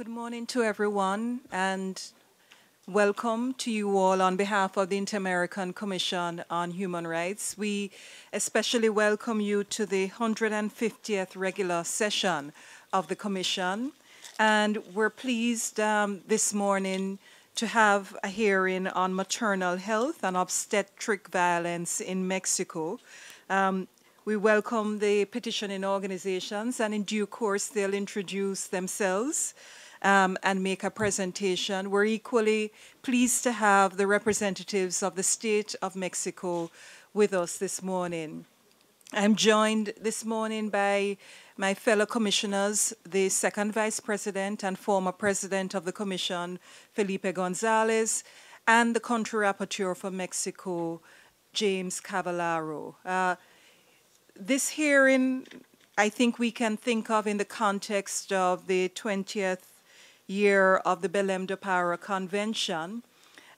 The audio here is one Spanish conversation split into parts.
Good morning to everyone and welcome to you all on behalf of the Inter-American Commission on Human Rights. We especially welcome you to the 150th regular session of the Commission and we're pleased um, this morning to have a hearing on maternal health and obstetric violence in Mexico. Um, we welcome the petitioning organizations, and in due course, they'll introduce themselves um, and make a presentation. We're equally pleased to have the representatives of the state of Mexico with us this morning. I'm joined this morning by my fellow commissioners, the second vice president and former president of the commission, Felipe Gonzalez, and the country rapporteur for Mexico, James Cavallaro. Uh, this hearing, I think we can think of in the context of the 20th year of the Belém de Para Convention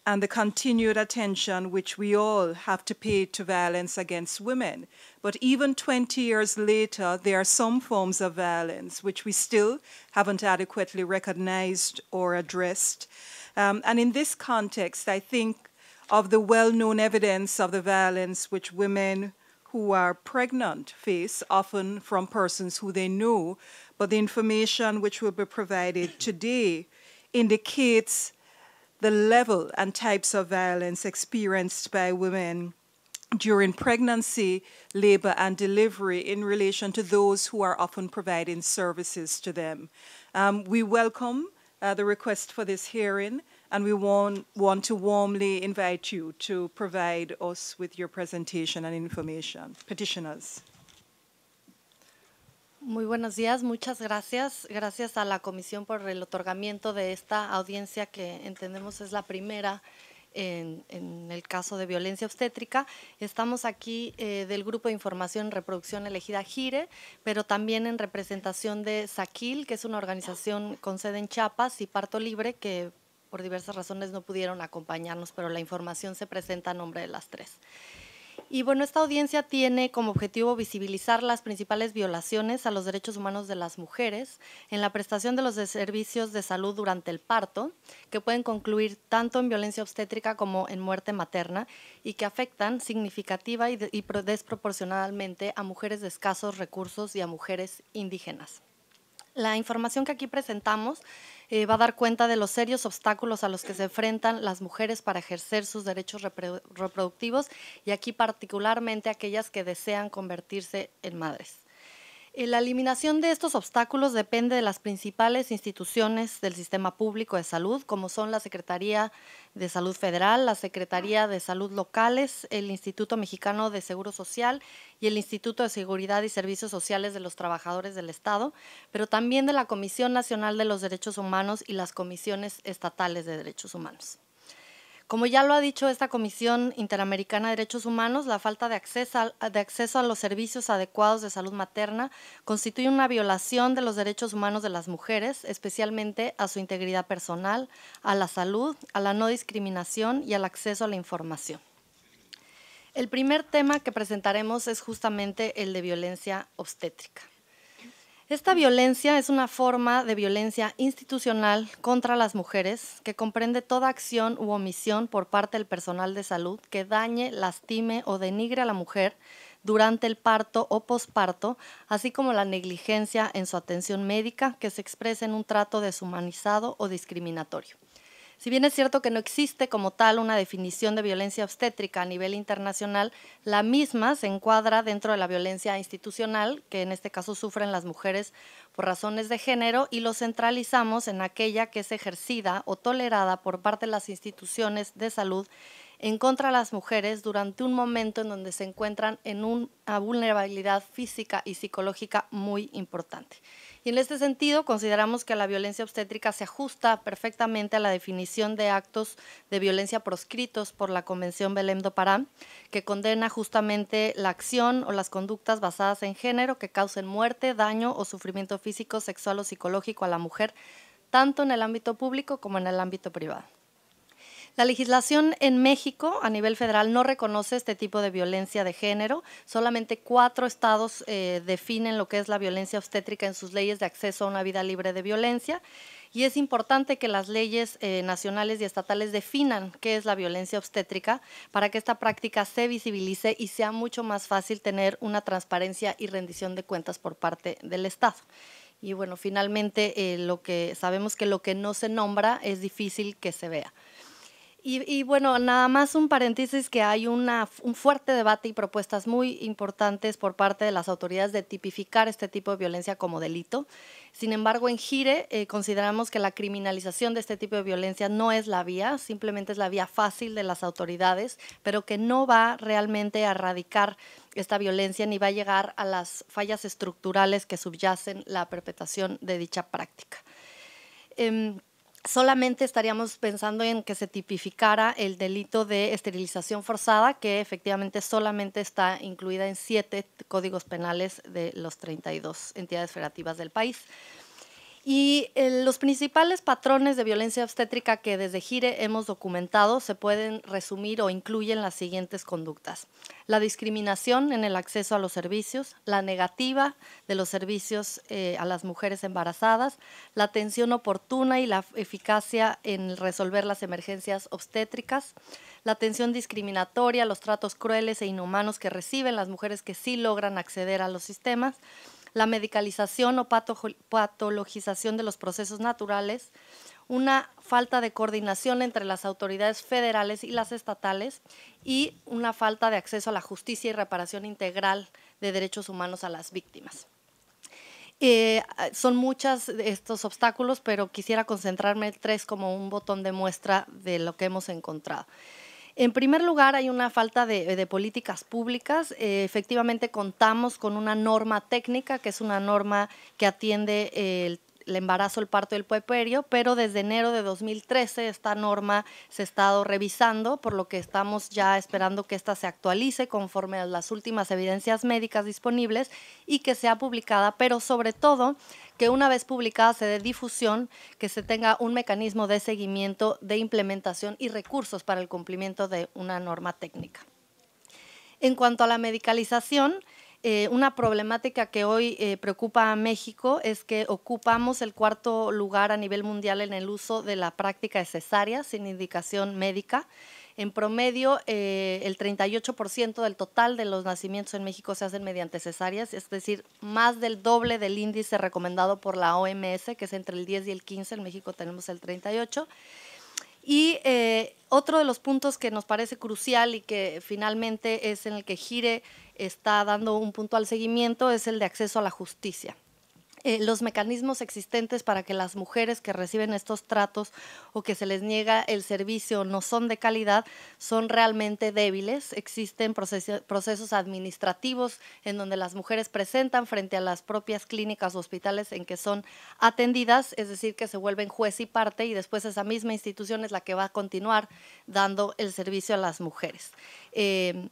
and the continued attention which we all have to pay to violence against women. But even 20 years later, there are some forms of violence which we still haven't adequately recognized or addressed. Um, and in this context, I think of the well known evidence of the violence which women who are pregnant face, often from persons who they know the information which will be provided today indicates the level and types of violence experienced by women during pregnancy, labor, and delivery in relation to those who are often providing services to them. Um, we welcome uh, the request for this hearing and we want, want to warmly invite you to provide us with your presentation and information. Petitioners. Muy buenos días, muchas gracias. Gracias a la Comisión por el otorgamiento de esta audiencia que entendemos es la primera en, el caso de violencia obstétrica. Estamos aquí eh, del Grupo de Información Reproducción Elegida GIRE, pero también en representación de SAQUIL, que es una organización con sede en Chiapas, y Parto Libre, que por diversas razones no pudieron acompañarnos, pero la información se presenta a nombre de las tres. Y bueno, esta audiencia tiene como objetivo visibilizar las principales violaciones a los derechos humanos de las mujeres en la prestación de los servicios de salud durante el parto, que pueden concluir tanto en violencia obstétrica como en muerte materna y que afectan significativa y, desproporcionadamente a mujeres de escasos recursos y a mujeres indígenas. La información que aquí presentamos eh, va a dar cuenta de los serios obstáculos a los que se enfrentan las mujeres para ejercer sus derechos reproductivos y aquí particularmente aquellas que desean convertirse en madres. Eh, la eliminación de estos obstáculos depende de las principales instituciones del sistema público de salud, como son la Secretaría de Salud Federal, la Secretaría de Salud Locales, el Instituto Mexicano de Seguro Social y el Instituto de Seguridad y Servicios Sociales de los Trabajadores del Estado, pero también de la Comisión Nacional de los Derechos Humanos y las comisiones estatales de derechos humanos. Como ya lo ha dicho esta Comisión Interamericana de Derechos Humanos, la falta de acceso, a, los servicios adecuados de salud materna constituye una violación de los derechos humanos de las mujeres, especialmente a su integridad personal, a la salud, a la no discriminación y al acceso a la información. El primer tema que presentaremos es justamente el de violencia obstétrica. Esta violencia es una forma de violencia institucional contra las mujeres que comprende toda acción u omisión por parte del personal de salud que dañe, lastime o denigre a la mujer durante el parto o posparto, así como la negligencia en su atención médica que se expresa en un trato deshumanizado o discriminatorio. Si bien es cierto que no existe como tal una definición de violencia obstétrica a nivel internacional, la misma se encuadra dentro de la violencia institucional, que en este caso sufren las mujeres por razones de género, y lo centralizamos en aquella que es ejercida o tolerada por parte de las instituciones de salud en contra de las mujeres durante un momento en donde se encuentran en una vulnerabilidad física y psicológica muy importante. Y en este sentido, consideramos que la violencia obstétrica se ajusta perfectamente a la definición de actos de violencia proscritos por la Convención Belém do Pará, que condena justamente la acción o las conductas basadas en género que causen muerte, daño o sufrimiento físico, sexual o psicológico a la mujer, tanto en el ámbito público como en el ámbito privado. La legislación en México a nivel federal no reconoce este tipo de violencia de género. Solamente cuatro estados eh, definen lo que es la violencia obstétrica en sus leyes de acceso a una vida libre de violencia. Y es importante que las leyes eh, nacionales y estatales definan qué es la violencia obstétrica para que esta práctica se visibilice y sea mucho más fácil tener una transparencia y rendición de cuentas por parte del Estado. Y bueno, finalmente eh, lo que sabemos que lo que no se nombra es difícil que se vea. Y, bueno, nada más un paréntesis que hay un fuerte debate y propuestas muy importantes por parte de las autoridades de tipificar este tipo de violencia como delito. Sin embargo, en Gire eh, consideramos que la criminalización de este tipo de violencia no es la vía, simplemente es la vía fácil de las autoridades, pero que no va realmente a erradicar esta violencia ni va a llegar a las fallas estructurales que subyacen la perpetuación de dicha práctica. Em, solamente estaríamos pensando en que se tipificara el delito de esterilización forzada, que efectivamente solamente está incluida en siete códigos penales de los 32 entidades federativas del país. Y eh, los principales patrones de violencia obstétrica que desde Gire hemos documentado se pueden resumir o incluyen las siguientes conductas. La discriminación en el acceso a los servicios, la negativa de los servicios eh, a las mujeres embarazadas, la atención oportuna y la eficacia en resolver las emergencias obstétricas, la atención discriminatoria, los tratos crueles e inhumanos que reciben las mujeres que sí logran acceder a los sistemas, la medicalización o patologización de los procesos naturales, una falta de coordinación entre las autoridades federales y las estatales y una falta de acceso a la justicia y reparación integral de derechos humanos a las víctimas. Eh, son muchos estos obstáculos, pero quisiera concentrarme en tres como un botón de muestra de lo que hemos encontrado. En primer lugar, hay una falta de, eh, políticas públicas. Eh, efectivamente, contamos con una norma técnica, que es una norma que atiende el el embarazo, el parto y el puerperio, pero desde enero de 2013 esta norma se ha estado revisando, por lo que estamos ya esperando que esta se actualice conforme a las últimas evidencias médicas disponibles y que sea publicada, pero sobre todo que una vez publicada se dé difusión, que se tenga un mecanismo de seguimiento, de implementación y recursos para el cumplimiento de una norma técnica. En cuanto a la medicalización, eh, una problemática que hoy eh, preocupa a México es que ocupamos el cuarto lugar a nivel mundial en el uso de la práctica de cesárea sin indicación médica. En promedio, eh, el 38% del total de los nacimientos en México se hacen mediante cesáreas, es decir, más del doble del índice recomendado por la OMS, que es entre el 10 y el 15, en México tenemos el 38%. Y eh, otro de los puntos que nos parece crucial y que finalmente es en el que Gire está dando un puntual seguimiento es el de acceso a la justicia. Eh, los mecanismos existentes para que las mujeres que reciben estos tratos o que se les niega el servicio no son de calidad son realmente débiles. Existen procesos administrativos en donde las mujeres presentan frente a las propias clínicas o hospitales en que son atendidas, es decir, que se vuelven juez y parte y después esa misma institución es la que va a continuar dando el servicio a las mujeres. Eh,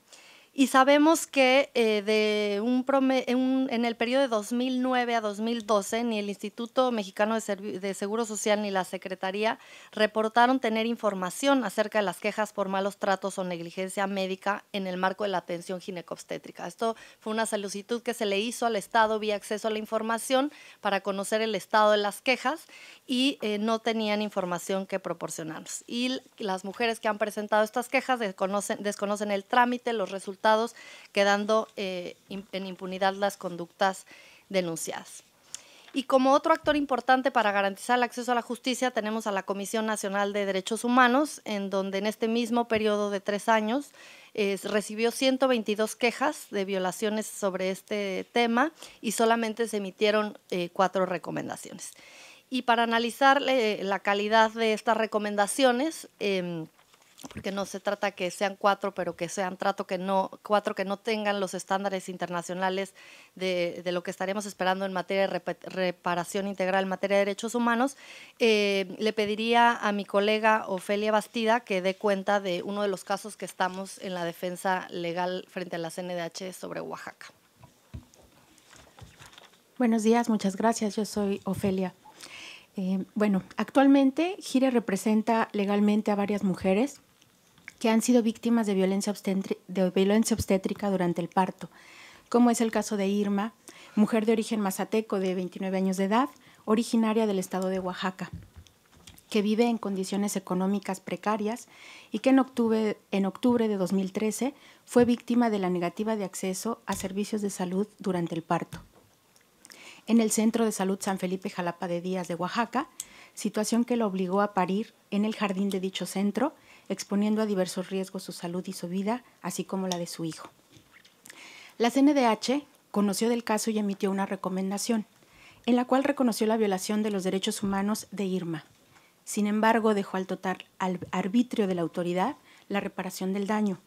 y sabemos que eh, de un, en el periodo de 2009 a 2012, ni el Instituto Mexicano de, de Seguro Social ni la Secretaría reportaron tener información acerca de las quejas por malos tratos o negligencia médica en el marco de la atención ginecobstétrica. Esto fue una solicitud que se le hizo al Estado vía acceso a la información para conocer el estado de las quejas y eh, no tenían información que proporcionarnos. Y las mujeres que han presentado estas quejas desconocen, desconocen el trámite, los resultados quedando eh, en impunidad las conductas denunciadas. Y como otro actor importante para garantizar el acceso a la justicia, tenemos a la Comisión Nacional de Derechos Humanos, en donde en este mismo periodo de tres años recibió 122 quejas de violaciones sobre este tema y solamente se emitieron eh, cuatro recomendaciones. Y para analizar eh, la calidad de estas recomendaciones, em, porque no se trata que sean cuatro, pero que sean trato que no, cuatro que no tengan los estándares internacionales de, lo que estaríamos esperando en materia de reparación integral, en materia de derechos humanos, eh, le pediría a mi colega Ofelia Bastida que dé cuenta de uno de los casos que estamos en la defensa legal frente a la CNDH sobre Oaxaca. Buenos días, muchas gracias. Yo soy Ofelia. Eh, bueno, actualmente Gire representa legalmente a varias mujeres que han sido víctimas de violencia, obstétrica durante el parto, como es el caso de Irma, mujer de origen mazateco de 29 años de edad, originaria del estado de Oaxaca, que vive en condiciones económicas precarias y que en octubre, de 2013 fue víctima de la negativa de acceso a servicios de salud durante el parto. En el Centro de Salud San Felipe Jalapa de Díaz de Oaxaca, situación que lo obligó a parir en el jardín de dicho centro exponiendo a diversos riesgos su salud y su vida, así como la de su hijo. La CNDH conoció del caso y emitió una recomendación, en la cual reconoció la violación de los derechos humanos de Irma. Sin embargo, dejó al total al arbitrio de la autoridad la reparación del daño,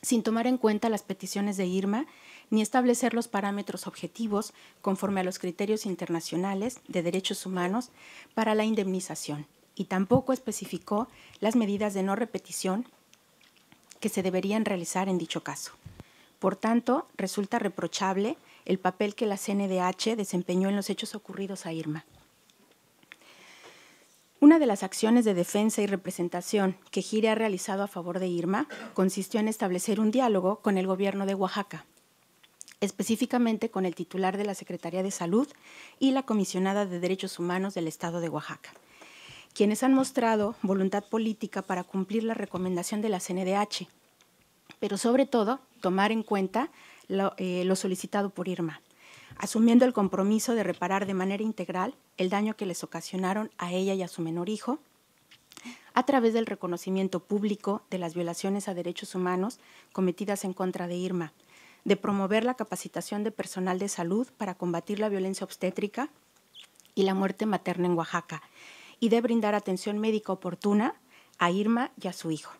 sin tomar en cuenta las peticiones de Irma ni establecer los parámetros objetivos conforme a los criterios internacionales de derechos humanos para la indemnización y tampoco especificó las medidas de no repetición que se deberían realizar en dicho caso. Por tanto, resulta reprochable el papel que la CNDH desempeñó en los hechos ocurridos a Irma. Una de las acciones de defensa y representación que Gire ha realizado a favor de Irma consistió en establecer un diálogo con el gobierno de Oaxaca, específicamente con el titular de la Secretaría de Salud y la comisionada de Derechos Humanos del Estado de Oaxaca quienes han mostrado voluntad política para cumplir la recomendación de la CNDH, pero sobre todo tomar en cuenta eh, lo, solicitado por Irma, asumiendo el compromiso de reparar de manera integral el daño que les ocasionaron a ella y a su menor hijo, a través del reconocimiento público de las violaciones a derechos humanos cometidas en contra de Irma, de promover la capacitación de personal de salud para combatir la violencia obstétrica y la muerte materna en Oaxaca, y de brindar atención médica oportuna a Irma y a su hijo.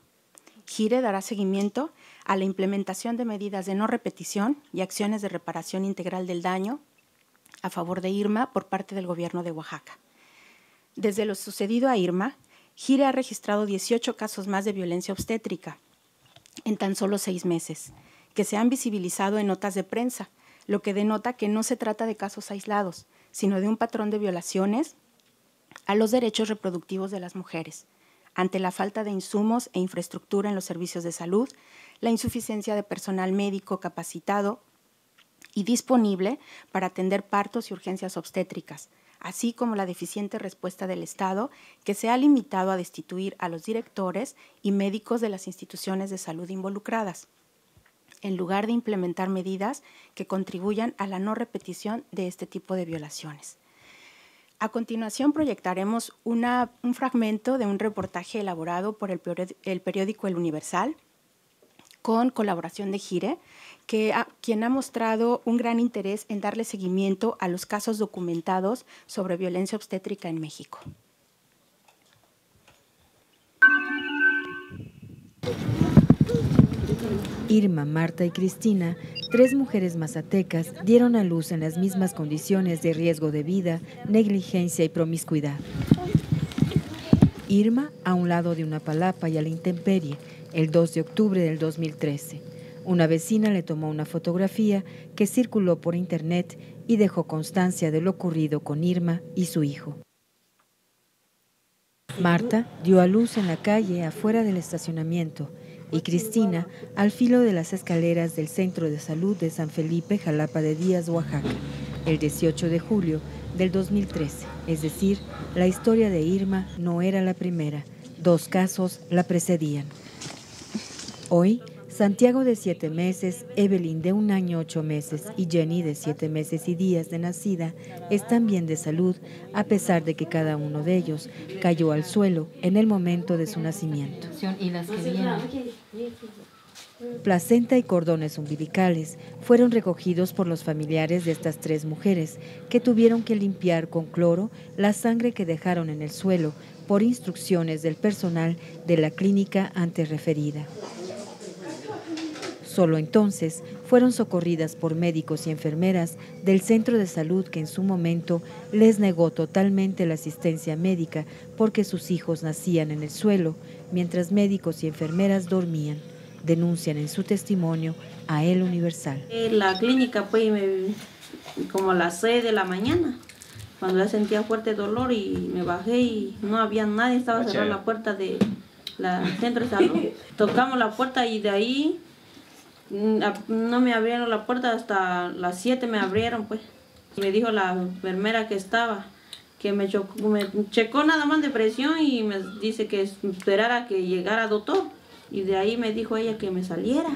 Gire dará seguimiento a la implementación de medidas de no repetición y acciones de reparación integral del daño a favor de Irma por parte del gobierno de Oaxaca. Desde lo sucedido a Irma, Gire ha registrado 18 casos más de violencia obstétrica en tan solo seis meses, que se han visibilizado en notas de prensa, lo que denota que no se trata de casos aislados, sino de un patrón de violaciones a los derechos reproductivos de las mujeres, ante la falta de insumos e infraestructura en los servicios de salud, la insuficiencia de personal médico capacitado y disponible para atender partos y urgencias obstétricas, así como la deficiente respuesta del Estado que se ha limitado a destituir a los directores y médicos de las instituciones de salud involucradas, en lugar de implementar medidas que contribuyan a la no repetición de este tipo de violaciones. A continuación proyectaremos un fragmento de un reportaje elaborado por el, periódico El Universal con colaboración de Gire, quien ha mostrado un gran interés en darle seguimiento a los casos documentados sobre violencia obstétrica en México. Irma, Marta y Cristina, tres mujeres mazatecas, dieron a luz en las mismas condiciones de riesgo de vida, negligencia y promiscuidad. Irma a un lado de una palapa y a la intemperie, el 2 de octubre del 2013. Una vecina le tomó una fotografía que circuló por internet y dejó constancia de lo ocurrido con Irma y su hijo. Marta dio a luz en la calle afuera del estacionamiento y Cristina al filo de las escaleras del Centro de Salud de San Felipe, Jalapa de Díaz, Oaxaca, el 18 de julio del 2013. Es decir, la historia de Irma no era la primera. Dos casos la precedían. Hoy, Santiago de siete meses, Evelyn de un año ocho meses y Jenny de siete meses y días de nacida están bien de salud, a pesar de que cada uno de ellos cayó al suelo en el momento de su nacimiento. Placenta y cordones umbilicales fueron recogidos por los familiares de estas tres mujeres, que tuvieron que limpiar con cloro la sangre que dejaron en el suelo por instrucciones del personal de la clínica antes referida. Solo entonces fueron socorridas por médicos y enfermeras del centro de salud que en su momento les negó totalmente la asistencia médica porque sus hijos nacían en el suelo mientras médicos y enfermeras dormían. Denuncian en su testimonio a El Universal. En eh, la clínica pues como a las 6 de la mañana cuando ya sentía fuerte dolor y me bajé y no había nadie, estaba cerrada la puerta del centro de salud. Tocamos la puerta y de ahí no me abrieron la puerta, hasta las 7 me abrieron, pues. Me dijo la enfermera que estaba, que me, chocó, me checó nada más de presión y me dice que esperara que llegara doctor. Y de ahí me dijo ella que me saliera.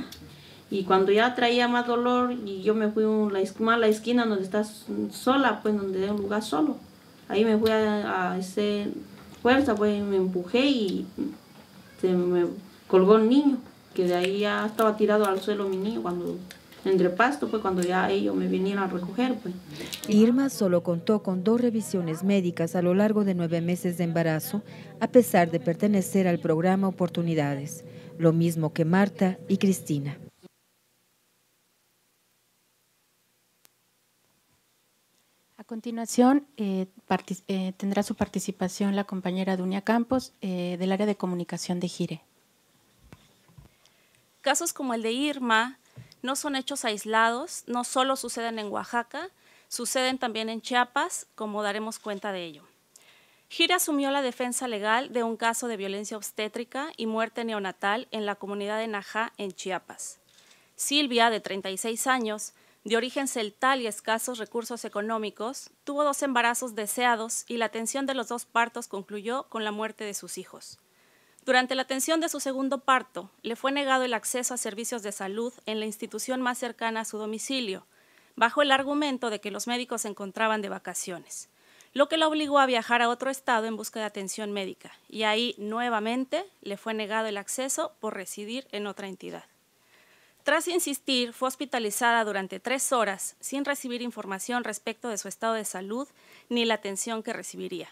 Y cuando ya traía más dolor, y yo me fui a la, esquina donde estás sola, pues donde hay un lugar solo. Ahí me fui a, ese fuerza, pues me empujé y se me colgó el niño que de ahí ya estaba tirado al suelo mi niño cuando entre pasto, pues, cuando ya ellos me vinieron a recoger. Pues. Irma solo contó con dos revisiones médicas a lo largo de nueve meses de embarazo, a pesar de pertenecer al programa Oportunidades, lo mismo que Marta y Cristina. A continuación, eh, eh, tendrá su participación la compañera Dunia Campos eh, del área de comunicación de Gire casos como el de Irma no son hechos aislados, no solo suceden en Oaxaca, suceden también en Chiapas, como daremos cuenta de ello. Gira asumió la defensa legal de un caso de violencia obstétrica y muerte neonatal en la comunidad de Najá, en Chiapas. Silvia, de 36 años, de origen celtal y escasos recursos económicos, tuvo dos embarazos deseados y la atención de los dos partos concluyó con la muerte de sus hijos. Durante la atención de su segundo parto, le fue negado el acceso a servicios de salud en la institución más cercana a su domicilio, bajo el argumento de que los médicos se encontraban de vacaciones, lo que la obligó a viajar a otro estado en busca de atención médica, y ahí nuevamente le fue negado el acceso por residir en otra entidad. Tras insistir, fue hospitalizada durante tres horas sin recibir información respecto de su estado de salud ni la atención que recibiría.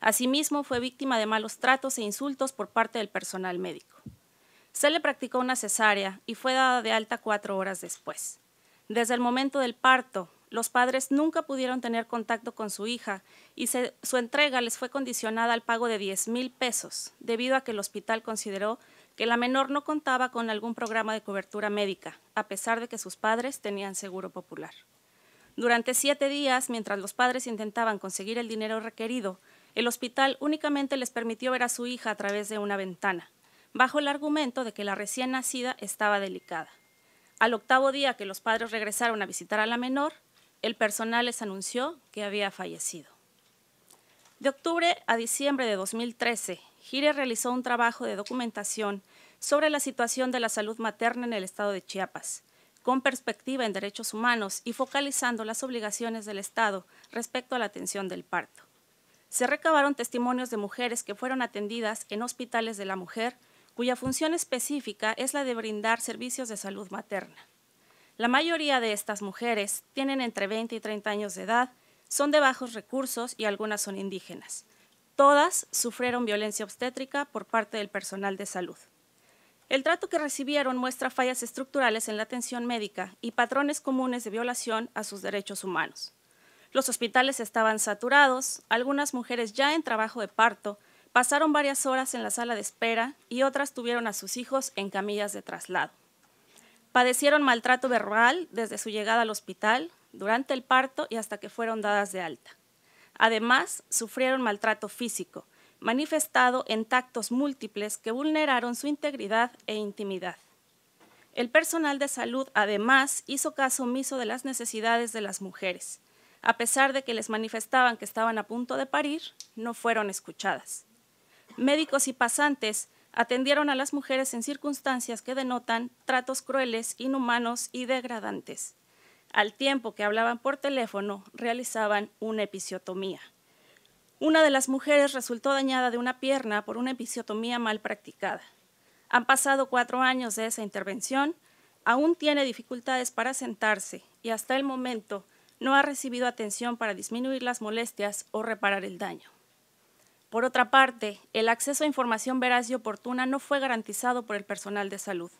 Asimismo, fue víctima de malos tratos e insultos por parte del personal médico. Se le practicó una cesárea y fue dada de alta cuatro horas después. Desde el momento del parto, los padres nunca pudieron tener contacto con su hija y su entrega les fue condicionada al pago de 10 mil pesos, debido a que el hospital consideró que la menor no contaba con algún programa de cobertura médica, a pesar de que sus padres tenían seguro popular. Durante siete días, mientras los padres intentaban conseguir el dinero requerido, el hospital únicamente les permitió ver a su hija a través de una ventana, bajo el argumento de que la recién nacida estaba delicada. Al octavo día que los padres regresaron a visitar a la menor, el personal les anunció que había fallecido. De octubre a diciembre de 2013, Gire realizó un trabajo de documentación sobre la situación de la salud materna en el estado de Chiapas, con perspectiva en derechos humanos y focalizando las obligaciones del Estado respecto a la atención del parto. Se recabaron testimonios de mujeres que fueron atendidas en hospitales de la mujer, cuya función específica es la de brindar servicios de salud materna. La mayoría de estas mujeres tienen entre 20 y 30 años de edad, son de bajos recursos y algunas son indígenas. Todas sufrieron violencia obstétrica por parte del personal de salud. El trato que recibieron muestra fallas estructurales en la atención médica y patrones comunes de violación a sus derechos humanos. Los hospitales estaban saturados, algunas mujeres ya en trabajo de parto pasaron varias horas en la sala de espera y otras tuvieron a sus hijos en camillas de traslado. Padecieron maltrato verbal desde su llegada al hospital, durante el parto y hasta que fueron dadas de alta. Además, sufrieron maltrato físico, manifestado en tactos múltiples que vulneraron su integridad e intimidad. El personal de salud, además, hizo caso omiso de las necesidades de las mujeres a pesar de que les manifestaban que estaban a punto de parir, no fueron escuchadas. Médicos y pasantes atendieron a las mujeres en circunstancias que denotan tratos crueles, inhumanos y degradantes. Al tiempo que hablaban por teléfono, realizaban una episiotomía. Una de las mujeres resultó dañada de una pierna por una episiotomía mal practicada. Han pasado cuatro años de esa intervención, aún tiene dificultades para sentarse y hasta el momento no ha recibido atención para disminuir las molestias o reparar el daño. Por otra parte, el acceso a información veraz y oportuna no fue garantizado por el personal de salud.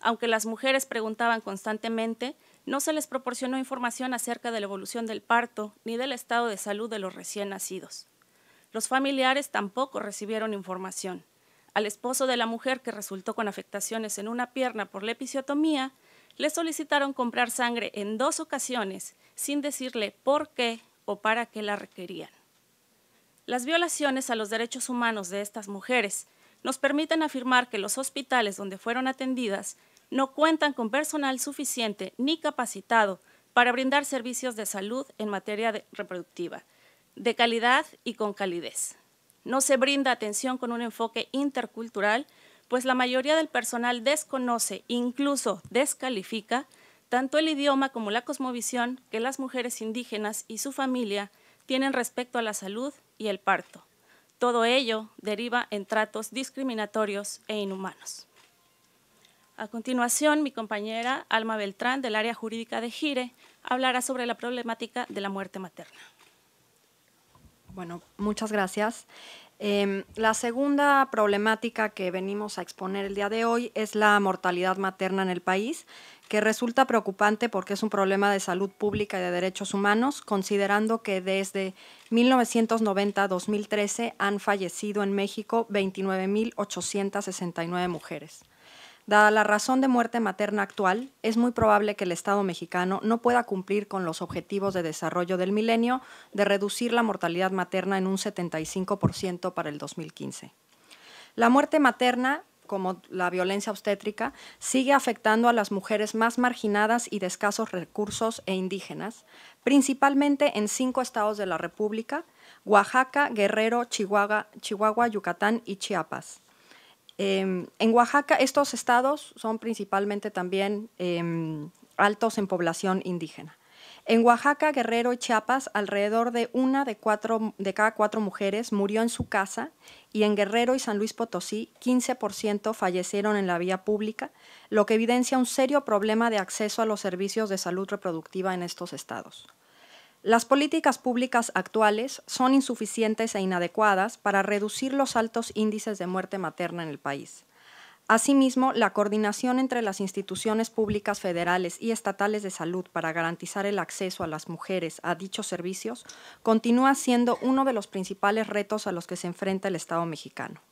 Aunque las mujeres preguntaban constantemente, no se les proporcionó información acerca de la evolución del parto ni del estado de salud de los recién nacidos. Los familiares tampoco recibieron información. Al esposo de la mujer que resultó con afectaciones en una pierna por la episiotomía, le solicitaron comprar sangre en dos ocasiones sin decirle por qué o para qué la requerían. Las violaciones a los derechos humanos de estas mujeres nos permiten afirmar que los hospitales donde fueron atendidas no cuentan con personal suficiente ni capacitado para brindar servicios de salud en materia reproductiva, de calidad y con calidez. No se brinda atención con un enfoque intercultural pues la mayoría del personal desconoce, incluso descalifica, tanto el idioma como la cosmovisión que las mujeres indígenas y su familia tienen respecto a la salud y el parto. Todo ello deriva en tratos discriminatorios e inhumanos. A continuación, mi compañera Alma Beltrán, del área jurídica de Gire, hablará sobre la problemática de la muerte materna. Bueno, muchas gracias. Em, la segunda problemática que venimos a exponer el día de hoy es la mortalidad materna en el país, que resulta preocupante porque es un problema de salud pública y de derechos humanos, considerando que desde 1990 a 2013 han fallecido en México 29.869 mujeres. Dada la razón de muerte materna actual, es muy probable que el Estado mexicano no pueda cumplir con los objetivos de desarrollo del milenio de reducir la mortalidad materna en un 75% para el 2015. La muerte materna, como la violencia obstétrica, sigue afectando a las mujeres más marginadas y de escasos recursos e indígenas, principalmente en cinco estados de la República, Oaxaca, Guerrero, Chihuahua, Chihuahua Yucatán y Chiapas. Em, en Oaxaca, estos estados son principalmente también em, altos en población indígena. En Oaxaca, Guerrero y Chiapas, alrededor de una de, de cada cuatro mujeres murió en su casa y en Guerrero y San Luis Potosí, 15% fallecieron en la vía pública, lo que evidencia un serio problema de acceso a los servicios de salud reproductiva en estos estados. Las políticas públicas actuales son insuficientes e inadecuadas para reducir los altos índices de muerte materna en el país. Asimismo, la coordinación entre las instituciones públicas federales y estatales de salud para garantizar el acceso a las mujeres a dichos servicios continúa siendo uno de los principales retos a los que se enfrenta el Estado mexicano.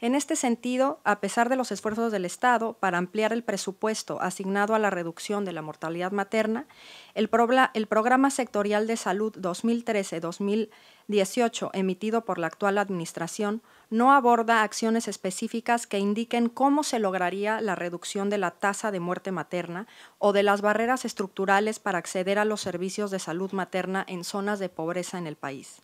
En este sentido, a pesar de los esfuerzos del Estado para ampliar el presupuesto asignado a la reducción de la mortalidad materna, el, Programa Sectorial de Salud 2013-2018 emitido por la actual Administración no aborda acciones específicas que indiquen cómo se lograría la reducción de la tasa de muerte materna o de las barreras estructurales para acceder a los servicios de salud materna en zonas de pobreza en el país.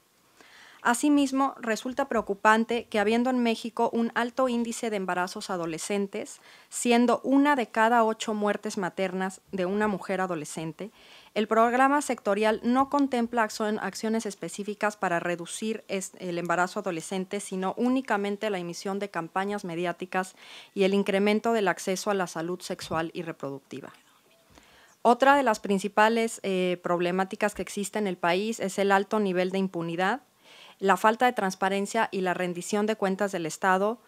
Asimismo, resulta preocupante que habiendo en México un alto índice de embarazos adolescentes, siendo una de cada ocho muertes maternas de una mujer adolescente, el programa sectorial no contempla acciones específicas para reducir el embarazo adolescente, sino únicamente la emisión de campañas mediáticas y el incremento del acceso a la salud sexual y reproductiva. Otra de las principales eh, problemáticas que existe en el país es el alto nivel de impunidad la falta de transparencia y la rendición de cuentas del Estado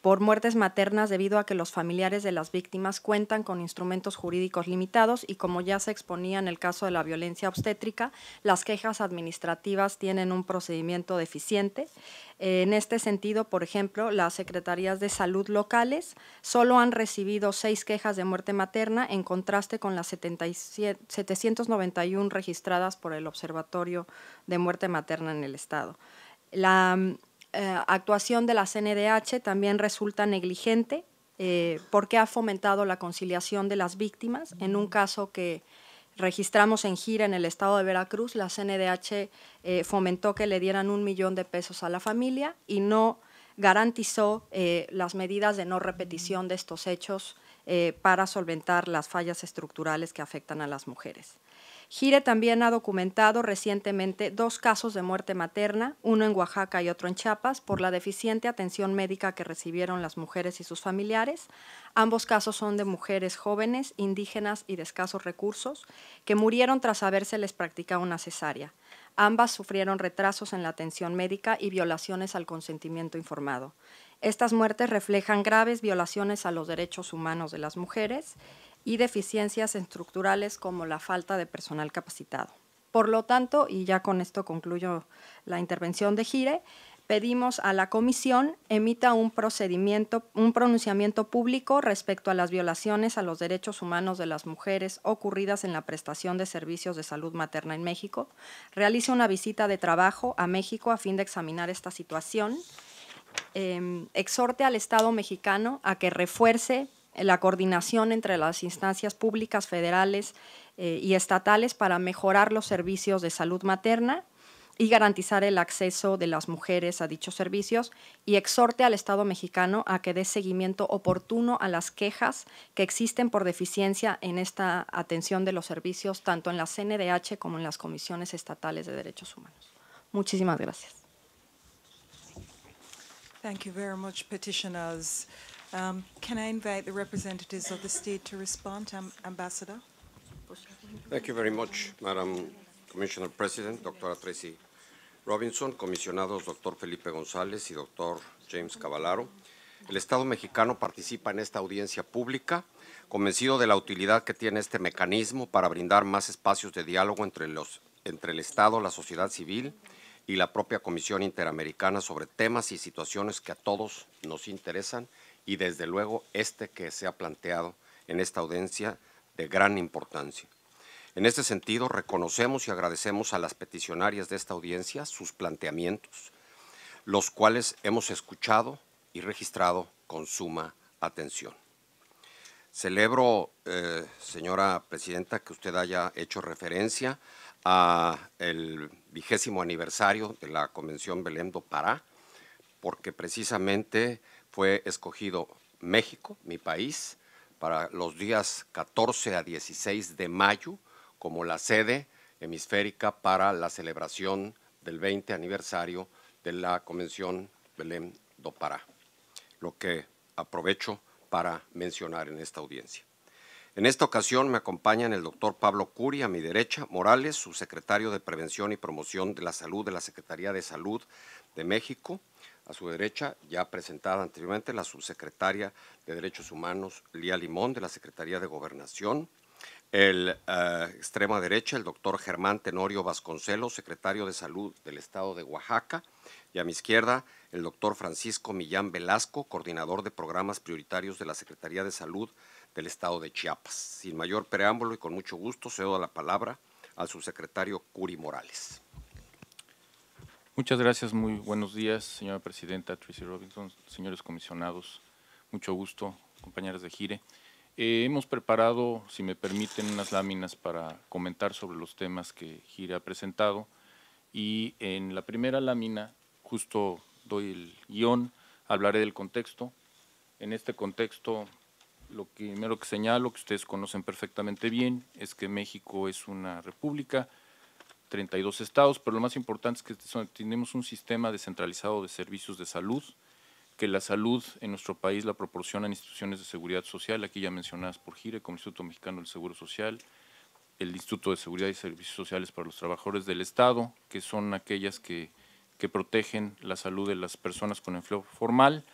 por muertes maternas debido a que los familiares de las víctimas cuentan con instrumentos jurídicos limitados y como ya se exponía en el caso de la violencia obstétrica, las quejas administrativas tienen un procedimiento deficiente. En este sentido, por ejemplo, las secretarías de salud locales solo han recibido seis quejas de muerte materna en contraste con las 791 registradas por el Observatorio de Muerte Materna en el Estado. La eh, actuación de la CNDH también resulta negligente eh, porque ha fomentado la conciliación de las víctimas. En un caso que registramos en gira en el estado de Veracruz, la CNDH eh, fomentó que le dieran un millón de pesos a la familia y no garantizó las medidas de no repetición de estos hechos para solventar las fallas estructurales que afectan a las mujeres. Gire también ha documentado recientemente dos casos de muerte materna, uno en Oaxaca y otro en Chiapas, por la deficiente atención médica que recibieron las mujeres y sus familiares. Ambos casos son de mujeres jóvenes, indígenas y de escasos recursos, que murieron tras haberse les practicado una cesárea. Ambas sufrieron retrasos en la atención médica y violaciones al consentimiento informado. Estas muertes reflejan graves violaciones a los derechos humanos de las mujeres y deficiencias estructurales como la falta de personal capacitado. Por lo tanto, y ya con esto concluyo la intervención de Gire, pedimos a la comisión emita un procedimiento, un pronunciamiento público respecto a las violaciones a los derechos humanos de las mujeres ocurridas en la prestación de servicios de salud materna en México, realice una visita de trabajo a México a fin de examinar esta situación. Em, exhorte al Estado mexicano a que refuerce la coordinación entre las instancias públicas, federales eh, y estatales para mejorar los servicios de salud materna y garantizar el acceso de las mujeres a dichos servicios y exhorte al Estado mexicano a que dé seguimiento oportuno a las quejas que existen por deficiencia en esta atención de los servicios tanto en la CNDH como en las comisiones estatales de derechos humanos. Muchísimas gracias. Thank you Um, can I invite the representatives of the state to respond, um, Ambassador? Thank you very much, Madam Commissioner President, Tracy Robinson, comisionados Dr. Felipe González y Dr. James Cavallaro. El Estado mexicano participa en esta audiencia pública, convencido de la utilidad que tiene este mecanismo para brindar más espacios de diálogo entre, los, entre el Estado, la sociedad civil y la propia Comisión Interamericana sobre temas y situaciones que a todos nos interesan y desde luego este que se ha planteado en esta audiencia de gran importancia. En este sentido, reconocemos y agradecemos a las peticionarias de esta audiencia sus planteamientos, los cuales hemos escuchado y registrado con suma atención. Celebro, eh, señora presidenta, que usted haya hecho referencia a el vigésimo aniversario de la Convención Belém do Pará, porque precisamente fue escogido México, mi país, para los días 14 a 16 de mayo como la sede hemisférica para la celebración del 20 aniversario de la Convención Belén do Pará, lo que aprovecho para mencionar en esta audiencia. En esta ocasión me acompañan el doctor Pablo Curi, a mi derecha, Morales, subsecretario de Prevención y Promoción de la Salud de la Secretaría de Salud de México, a su derecha, ya presentada anteriormente, la subsecretaria de Derechos Humanos, Lía Limón, de la Secretaría de Gobernación. El eh, extrema derecha, el doctor Germán Tenorio Vasconcelos, secretario de Salud del Estado de Oaxaca. Y a mi izquierda, el doctor Francisco Millán Velasco, coordinador de programas prioritarios de la Secretaría de Salud del Estado de Chiapas. Sin mayor preámbulo y con mucho gusto cedo la palabra al subsecretario Curi Morales. Muchas gracias, muy buenos días, señora presidenta Tracy Robinson, señores comisionados, mucho gusto, compañeras de Gire. Eh, hemos preparado, si me permiten, unas láminas para comentar sobre los temas que Gire ha presentado. Y en la primera lámina, justo doy el guión, hablaré del contexto. En este contexto, lo primero que señalo, que ustedes conocen perfectamente bien, es que México es una república 32 estados, pero lo más importante es que este tenemos un sistema descentralizado de servicios de salud, que la salud en nuestro país la proporcionan instituciones de seguridad social, aquí ya mencionadas por Gire, como el Instituto Mexicano del Seguro Social, el Instituto de Seguridad y Servicios Sociales para los Trabajadores del Estado, que son aquellas que, protegen la salud de las personas con empleo formal,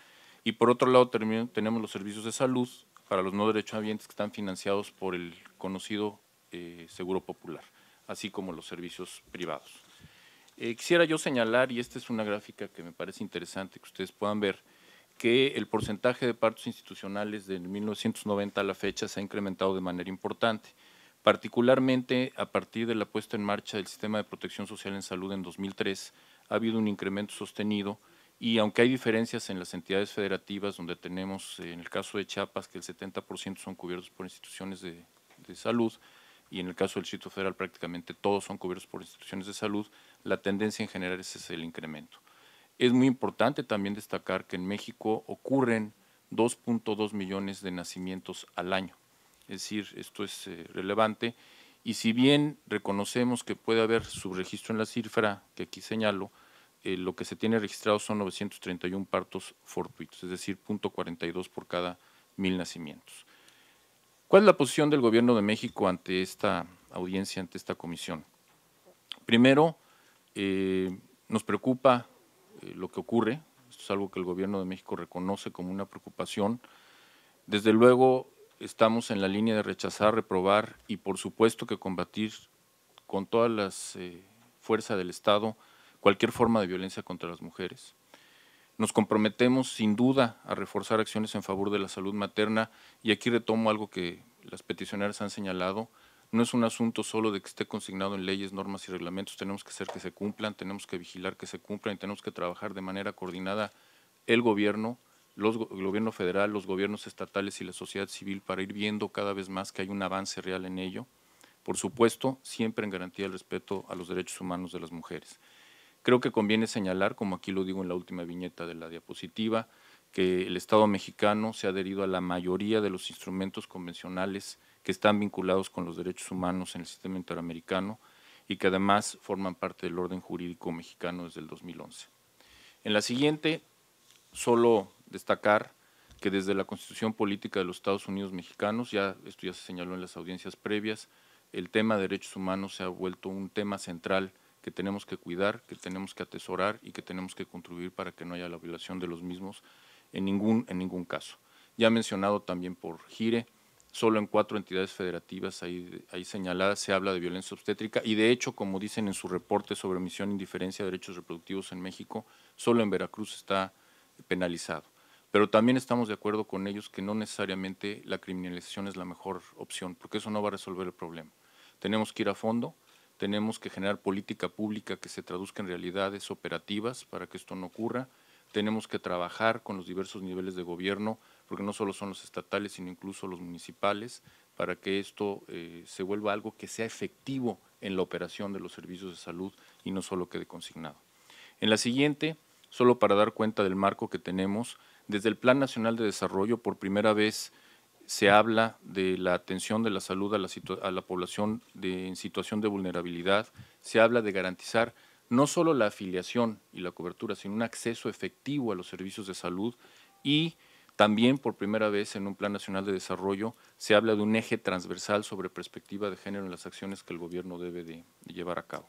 y por otro lado tenemos los servicios de salud para los no derechohabientes que están financiados por el conocido eh, Seguro Popular así como los servicios privados. Eh, quisiera yo señalar, y esta es una gráfica que me parece interesante que ustedes puedan ver, que el porcentaje de partos institucionales de 1990 a la fecha se ha incrementado de manera importante, particularmente a partir de la puesta en marcha del sistema de protección social en salud en 2003, ha habido un incremento sostenido y aunque hay diferencias en las entidades federativas, donde tenemos, en el caso de Chiapas, que el 70% son cubiertos por instituciones de salud, y en el caso del sitio Federal prácticamente todos son cubiertos por instituciones de salud, la tendencia en general ese es el incremento. Es muy importante también destacar que en México ocurren 2.2 millones de nacimientos al año. Es decir, esto es eh, relevante y si bien reconocemos que puede haber subregistro en la cifra que aquí señalo, eh, lo que se tiene registrado son 931 partos fortuitos, es decir, 0.42 por cada mil nacimientos. ¿Cuál es la posición del Gobierno de México ante esta audiencia, ante esta comisión? Primero, eh, nos preocupa eh, lo que ocurre, esto es algo que el Gobierno de México reconoce como una preocupación. Desde luego, estamos en la línea de rechazar, reprobar y por supuesto que combatir con todas las eh, fuerzas del Estado cualquier forma de violencia contra las mujeres. Nos comprometemos sin duda a reforzar acciones en favor de la salud materna y aquí retomo algo que las peticionarias han señalado. No es un asunto solo de que esté consignado en leyes, normas y reglamentos. Tenemos que hacer que se cumplan, tenemos que vigilar que se cumplan y tenemos que trabajar de manera coordinada el gobierno, el gobierno federal, los gobiernos estatales y la sociedad civil para ir viendo cada vez más que hay un avance real en ello. Por supuesto, siempre en garantía del respeto a los derechos humanos de las mujeres. Creo que conviene señalar, como aquí lo digo en la última viñeta de la diapositiva, que el Estado mexicano se ha adherido a la mayoría de los instrumentos convencionales que están vinculados con los derechos humanos en el sistema interamericano y que además forman parte del orden jurídico mexicano desde el 2011. En la siguiente, solo destacar que desde la Constitución Política de los Estados Unidos Mexicanos, ya esto ya se señaló en las audiencias previas, el tema de derechos humanos se ha vuelto un tema central que tenemos que cuidar, que tenemos que atesorar y que tenemos que contribuir para que no haya la violación de los mismos en ningún, en ningún caso. Ya mencionado también por Gire, solo en cuatro entidades federativas ahí, ahí señaladas se habla de violencia obstétrica y de hecho, como dicen en su reporte sobre omisión, e indiferencia de derechos reproductivos en México, solo en Veracruz está penalizado. Pero también estamos de acuerdo con ellos que no necesariamente la criminalización es la mejor opción, porque eso no va a resolver el problema. Tenemos que ir a fondo, tenemos que generar política pública que se traduzca en realidades operativas para que esto no ocurra. Tenemos que trabajar con los diversos niveles de gobierno, porque no solo son los estatales, sino incluso los municipales, para que esto eh, se vuelva algo que sea efectivo en la operación de los servicios de salud y no solo quede consignado. En la siguiente, solo para dar cuenta del marco que tenemos, desde el Plan Nacional de Desarrollo, por primera vez se habla de la atención de la salud a la, población en situación de vulnerabilidad, se habla de garantizar no solo la afiliación y la cobertura, sino un acceso efectivo a los servicios de salud y también por primera vez en un Plan Nacional de Desarrollo se habla de un eje transversal sobre perspectiva de género en las acciones que el gobierno debe de, llevar a cabo.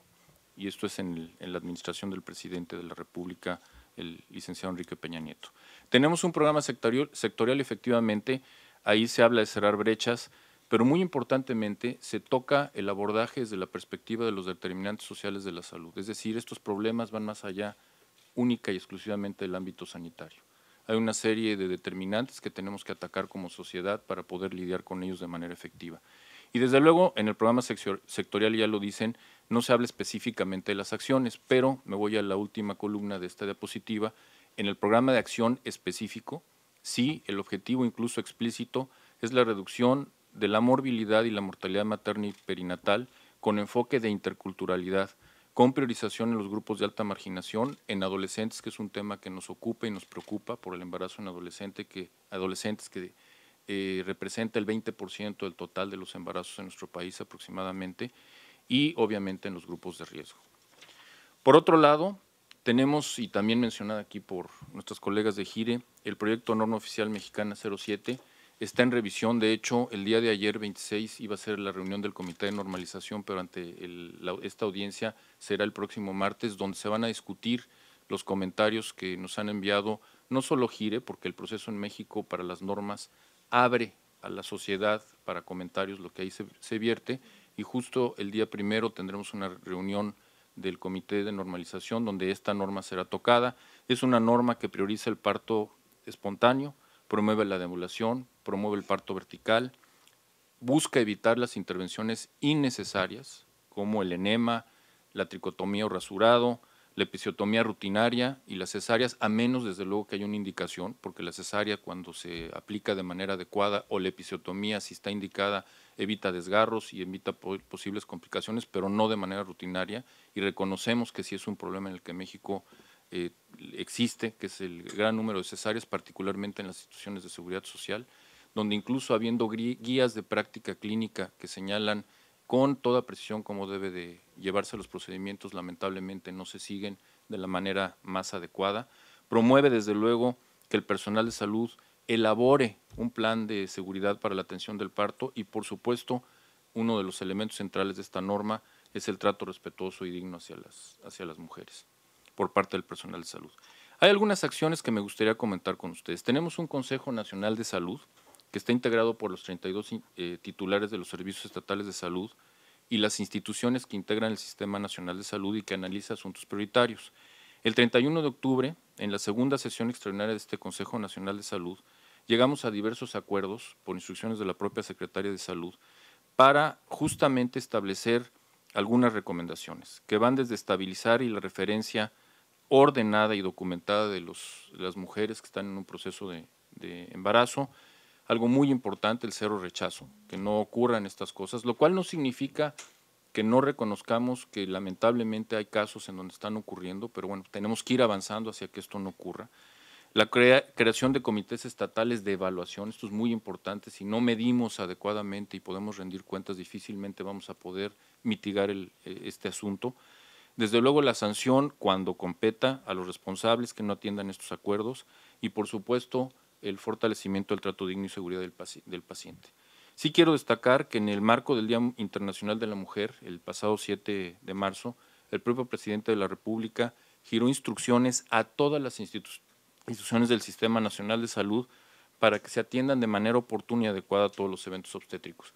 Y esto es en, la administración del presidente de la República, el licenciado Enrique Peña Nieto. Tenemos un programa sectorial, sectorial efectivamente Ahí se habla de cerrar brechas, pero muy importantemente se toca el abordaje desde la perspectiva de los determinantes sociales de la salud. Es decir, estos problemas van más allá única y exclusivamente del ámbito sanitario. Hay una serie de determinantes que tenemos que atacar como sociedad para poder lidiar con ellos de manera efectiva. Y desde luego, en el programa sectorial ya lo dicen, no se habla específicamente de las acciones, pero me voy a la última columna de esta diapositiva. En el programa de acción específico Sí, el objetivo incluso explícito es la reducción de la morbilidad y la mortalidad materna y perinatal con enfoque de interculturalidad, con priorización en los grupos de alta marginación, en adolescentes, que es un tema que nos ocupa y nos preocupa por el embarazo en adolescente que, adolescentes que eh, representa el 20% del total de los embarazos en nuestro país aproximadamente, y obviamente en los grupos de riesgo. Por otro lado, tenemos, y también mencionada aquí por nuestros colegas de Gire, el proyecto Norma Oficial Mexicana 07, está en revisión. De hecho, el día de ayer, 26, iba a ser la reunión del Comité de Normalización, pero ante esta audiencia será el próximo martes, donde se van a discutir los comentarios que nos han enviado, no solo Gire, porque el proceso en México para las normas abre a la sociedad para comentarios lo que ahí se vierte, y justo el día primero tendremos una reunión del Comité de Normalización, donde esta norma será tocada. Es una norma que prioriza el parto espontáneo, promueve la demulación, promueve el parto vertical, busca evitar las intervenciones innecesarias, como el enema, la tricotomía o rasurado, la episiotomía rutinaria y las cesáreas, a menos desde luego que haya una indicación, porque la cesárea cuando se aplica de manera adecuada o la episiotomía si está indicada evita desgarros y evita posibles complicaciones, pero no de manera rutinaria y reconocemos que sí es un problema en el que México eh, existe, que es el gran número de cesáreas, particularmente en las instituciones de seguridad social, donde incluso habiendo guías de práctica clínica que señalan con toda precisión cómo debe de llevarse los procedimientos lamentablemente no se siguen de la manera más adecuada. Promueve desde luego que el personal de salud elabore un plan de seguridad para la atención del parto y por supuesto uno de los elementos centrales de esta norma es el trato respetuoso y digno hacia las, hacia las mujeres por parte del personal de salud. Hay algunas acciones que me gustaría comentar con ustedes. Tenemos un Consejo Nacional de Salud que está integrado por los 32 eh, titulares de los servicios estatales de salud, y las instituciones que integran el Sistema Nacional de Salud y que analiza asuntos prioritarios. El 31 de octubre, en la segunda sesión extraordinaria de este Consejo Nacional de Salud, llegamos a diversos acuerdos por instrucciones de la propia Secretaria de Salud para justamente establecer algunas recomendaciones que van desde estabilizar y la referencia ordenada y documentada de, las mujeres que están en un proceso de embarazo, algo muy importante, el cero rechazo, que no ocurran estas cosas, lo cual no significa que no reconozcamos que lamentablemente hay casos en donde están ocurriendo, pero bueno, tenemos que ir avanzando hacia que esto no ocurra. La creación de comités estatales de evaluación, esto es muy importante, si no medimos adecuadamente y podemos rendir cuentas, difícilmente vamos a poder mitigar eh, este asunto. Desde luego la sanción cuando competa a los responsables que no atiendan estos acuerdos y por supuesto el fortalecimiento del trato digno y seguridad del, paciente. Sí quiero destacar que en el marco del Día Internacional de la Mujer, el pasado 7 de marzo, el propio presidente de la República giró instrucciones a todas las instituciones del Sistema Nacional de Salud para que se atiendan de manera oportuna y adecuada a todos los eventos obstétricos.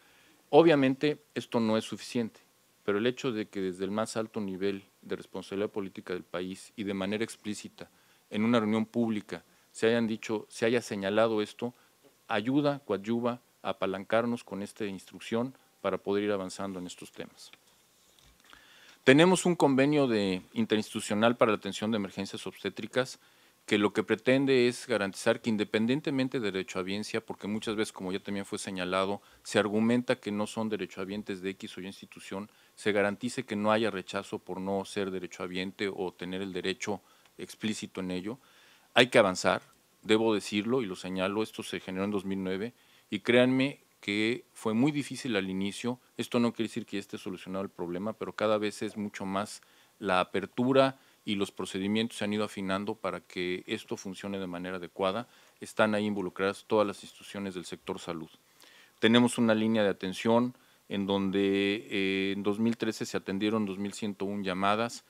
Obviamente esto no es suficiente, pero el hecho de que desde el más alto nivel de responsabilidad política del país y de manera explícita en una reunión pública se hayan dicho, se haya señalado esto, ayuda, coadyuva a apalancarnos con esta instrucción para poder ir avanzando en estos temas. Tenemos un convenio de, interinstitucional para la atención de emergencias obstétricas que lo que pretende es garantizar que independientemente de derechohabiencia, porque muchas veces, como ya también fue señalado, se argumenta que no son derechohabientes de X o Y institución, se garantice que no haya rechazo por no ser derechohabiente o tener el derecho explícito en ello, hay que avanzar, debo decirlo y lo señalo, esto se generó en 2009 y créanme que fue muy difícil al inicio, esto no quiere decir que ya esté solucionado el problema, pero cada vez es mucho más la apertura y los procedimientos se han ido afinando para que esto funcione de manera adecuada. Están ahí involucradas todas las instituciones del sector salud. Tenemos una línea de atención en donde eh, en 2013 se atendieron 2.101 llamadas,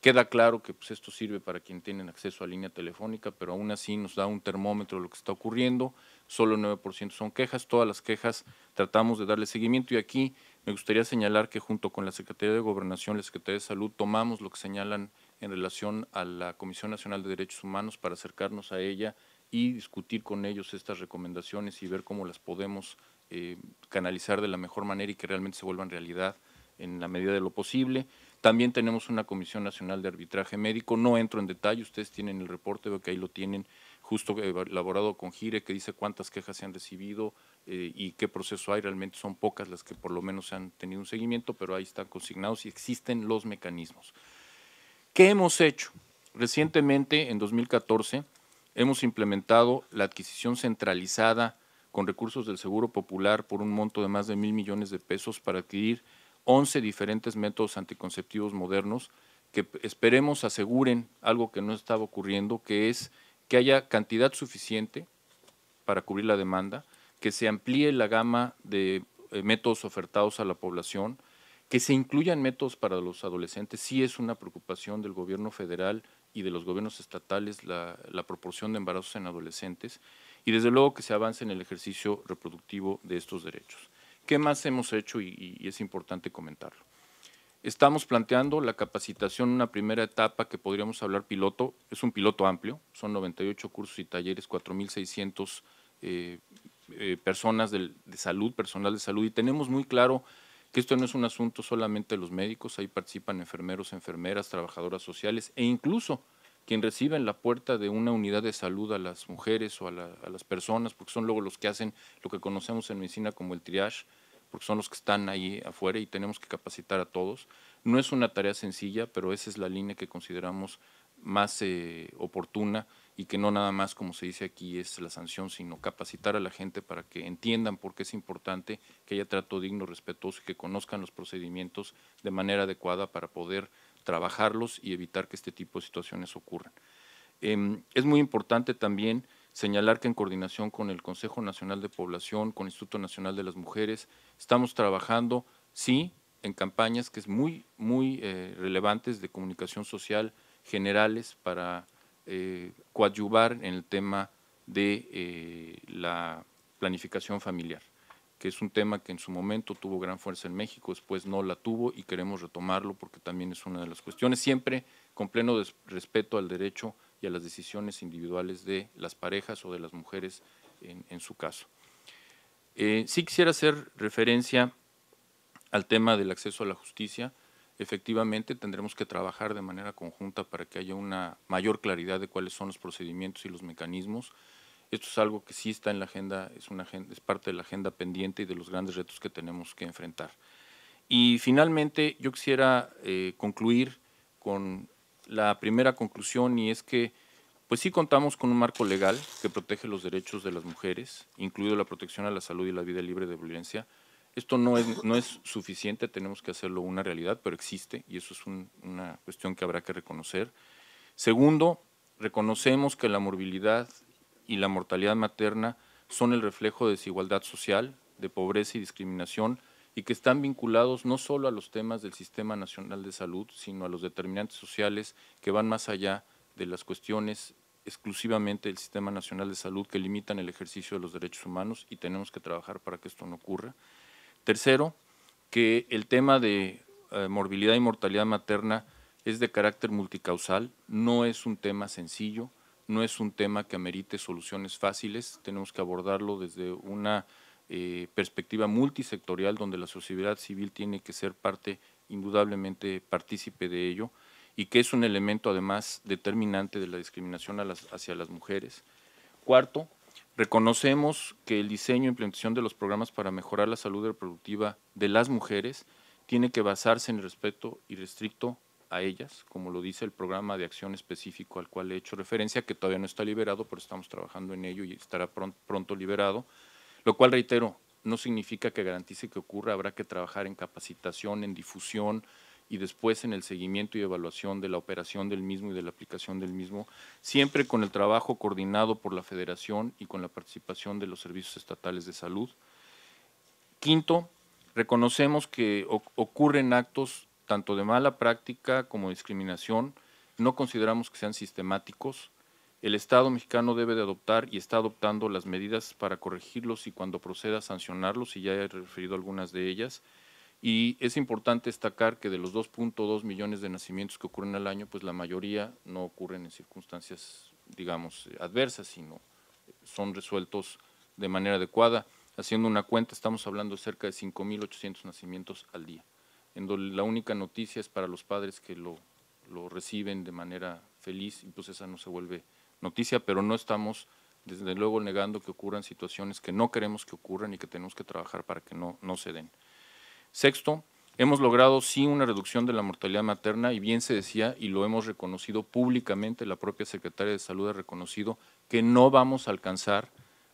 Queda claro que pues, esto sirve para quien tienen acceso a línea telefónica, pero aún así nos da un termómetro de lo que está ocurriendo. Solo el 9% son quejas. Todas las quejas tratamos de darle seguimiento. Y aquí me gustaría señalar que junto con la Secretaría de Gobernación, la Secretaría de Salud, tomamos lo que señalan en relación a la Comisión Nacional de Derechos Humanos para acercarnos a ella y discutir con ellos estas recomendaciones y ver cómo las podemos eh, canalizar de la mejor manera y que realmente se vuelvan realidad en la medida de lo posible. También tenemos una Comisión Nacional de Arbitraje Médico, no entro en detalle, ustedes tienen el reporte, veo que ahí lo tienen justo elaborado con Gire, que dice cuántas quejas se han recibido eh, y qué proceso hay. Realmente son pocas las que por lo menos se han tenido un seguimiento, pero ahí están consignados y existen los mecanismos. ¿Qué hemos hecho? Recientemente, en 2014, hemos implementado la adquisición centralizada con recursos del Seguro Popular por un monto de más de mil millones de pesos para adquirir 11 diferentes métodos anticonceptivos modernos que esperemos aseguren algo que no estaba ocurriendo, que es que haya cantidad suficiente para cubrir la demanda, que se amplíe la gama de eh, métodos ofertados a la población, que se incluyan métodos para los adolescentes. si es una preocupación del gobierno federal y de los gobiernos estatales la proporción de embarazos en adolescentes y desde luego que se avance en el ejercicio reproductivo de estos derechos. ¿Qué más hemos hecho? Y, es importante comentarlo. Estamos planteando la capacitación, una primera etapa que podríamos hablar piloto, es un piloto amplio, son 98 cursos y talleres, 4.600 eh, eh, personas de, salud, personal de salud, y tenemos muy claro que esto no es un asunto solamente de los médicos, ahí participan enfermeros, enfermeras, trabajadoras sociales e incluso quien recibe en la puerta de una unidad de salud a las mujeres o a las personas, porque son luego los que hacen lo que conocemos en medicina como el triage, porque son los que están ahí afuera y tenemos que capacitar a todos. No es una tarea sencilla, pero esa es la línea que consideramos más eh, oportuna y que no nada más, como se dice aquí, es la sanción, sino capacitar a la gente para que entiendan por qué es importante que haya trato digno, respetuoso y que conozcan los procedimientos de manera adecuada para poder trabajarlos y evitar que este tipo de situaciones ocurran. Em, es muy importante también señalar que en coordinación con el Consejo Nacional de Población, con el Instituto Nacional de las Mujeres, estamos trabajando, sí, en campañas que es muy, muy eh, relevantes de comunicación social generales para eh, coadyuvar en el tema de eh, la planificación familiar, que es un tema que en su momento tuvo gran fuerza en México, después no la tuvo y queremos retomarlo porque también es una de las cuestiones, siempre con pleno respeto al derecho y a las decisiones individuales de las parejas o de las mujeres en, su caso. Eh, sí quisiera hacer referencia al tema del acceso a la justicia. Efectivamente, tendremos que trabajar de manera conjunta para que haya una mayor claridad de cuáles son los procedimientos y los mecanismos. Esto es algo que sí está en la agenda, es, parte de la agenda pendiente y de los grandes retos que tenemos que enfrentar. Y finalmente, yo quisiera eh, concluir con la primera conclusión y es que pues sí contamos con un marco legal que protege los derechos de las mujeres, incluido la protección a la salud y la vida libre de violencia. Esto no es, suficiente, tenemos que hacerlo una realidad, pero existe y eso es una cuestión que habrá que reconocer. Segundo, reconocemos que la morbilidad y la mortalidad materna son el reflejo de desigualdad social, de pobreza y discriminación y que están vinculados no solo a los temas del Sistema Nacional de Salud, sino a los determinantes sociales que van más allá de las cuestiones exclusivamente del Sistema Nacional de Salud que limitan el ejercicio de los derechos humanos y tenemos que trabajar para que esto no ocurra. Tercero, que el tema de eh, morbilidad y mortalidad materna es de carácter multicausal, no es un tema sencillo, no es un tema que amerite soluciones fáciles, tenemos que abordarlo desde una eh, perspectiva multisectorial donde la sociedad civil tiene que ser parte, indudablemente partícipe de ello, y que es un elemento además determinante de la discriminación hacia las mujeres. Cuarto, reconocemos que el diseño e implementación de los programas para mejorar la salud reproductiva de las mujeres tiene que basarse en el respeto restricto a ellas, como lo dice el programa de acción específico al cual he hecho referencia, que todavía no está liberado, pero estamos trabajando en ello y estará pronto liberado lo cual, reitero, no significa que garantice que ocurra, habrá que trabajar en capacitación, en difusión y después en el seguimiento y evaluación de la operación del mismo y de la aplicación del mismo, siempre con el trabajo coordinado por la Federación y con la participación de los servicios estatales de salud. Quinto, reconocemos que ocurren actos tanto de mala práctica como discriminación, no consideramos que sean sistemáticos, el Estado mexicano debe de adoptar y está adoptando las medidas para corregirlos y cuando proceda sancionarlos, y ya he referido algunas de ellas. Y es importante destacar que de los 2.2 millones de nacimientos que ocurren al año, pues la mayoría no ocurren en circunstancias, digamos, adversas, sino son resueltos de manera adecuada. Haciendo una cuenta, estamos hablando de cerca de 5.800 nacimientos al día, en la única noticia es para los padres que lo, lo reciben de manera feliz y pues esa no se vuelve noticia, pero no estamos desde luego negando que ocurran situaciones que no queremos que ocurran y que tenemos que trabajar para que no, no se den. Sexto, hemos logrado sí una reducción de la mortalidad materna y bien se decía y lo hemos reconocido públicamente, la propia Secretaria de Salud ha reconocido que no vamos a alcanzar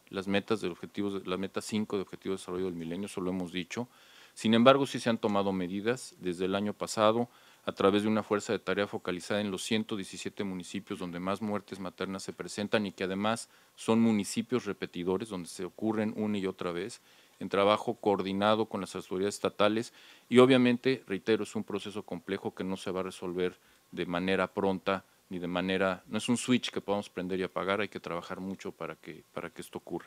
las metas del objetivo, la meta 5 de Objetivo de Desarrollo del Milenio, eso lo hemos dicho. Sin embargo, sí se han tomado medidas desde el año pasado, a través de una fuerza de tarea focalizada en los 117 municipios donde más muertes maternas se presentan y que además son municipios repetidores donde se ocurren una y otra vez, en trabajo coordinado con las autoridades estatales y obviamente, reitero, es un proceso complejo que no se va a resolver de manera pronta ni de manera, no es un switch que podamos prender y apagar, hay que trabajar mucho para que, para que esto ocurra.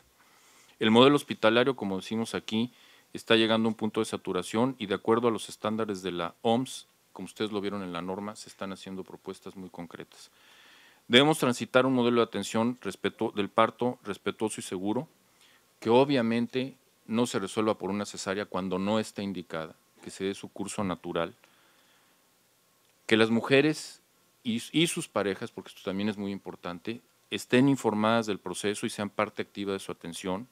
El modelo hospitalario, como decimos aquí, está llegando a un punto de saturación y de acuerdo a los estándares de la OMS, como ustedes lo vieron en la norma, se están haciendo propuestas muy concretas. Debemos transitar un modelo de atención del parto respetuoso y seguro, que obviamente no se resuelva por una cesárea cuando no está indicada, que se dé su curso natural, que las mujeres y sus parejas, porque esto también es muy importante, estén informadas del proceso y sean parte activa de su atención.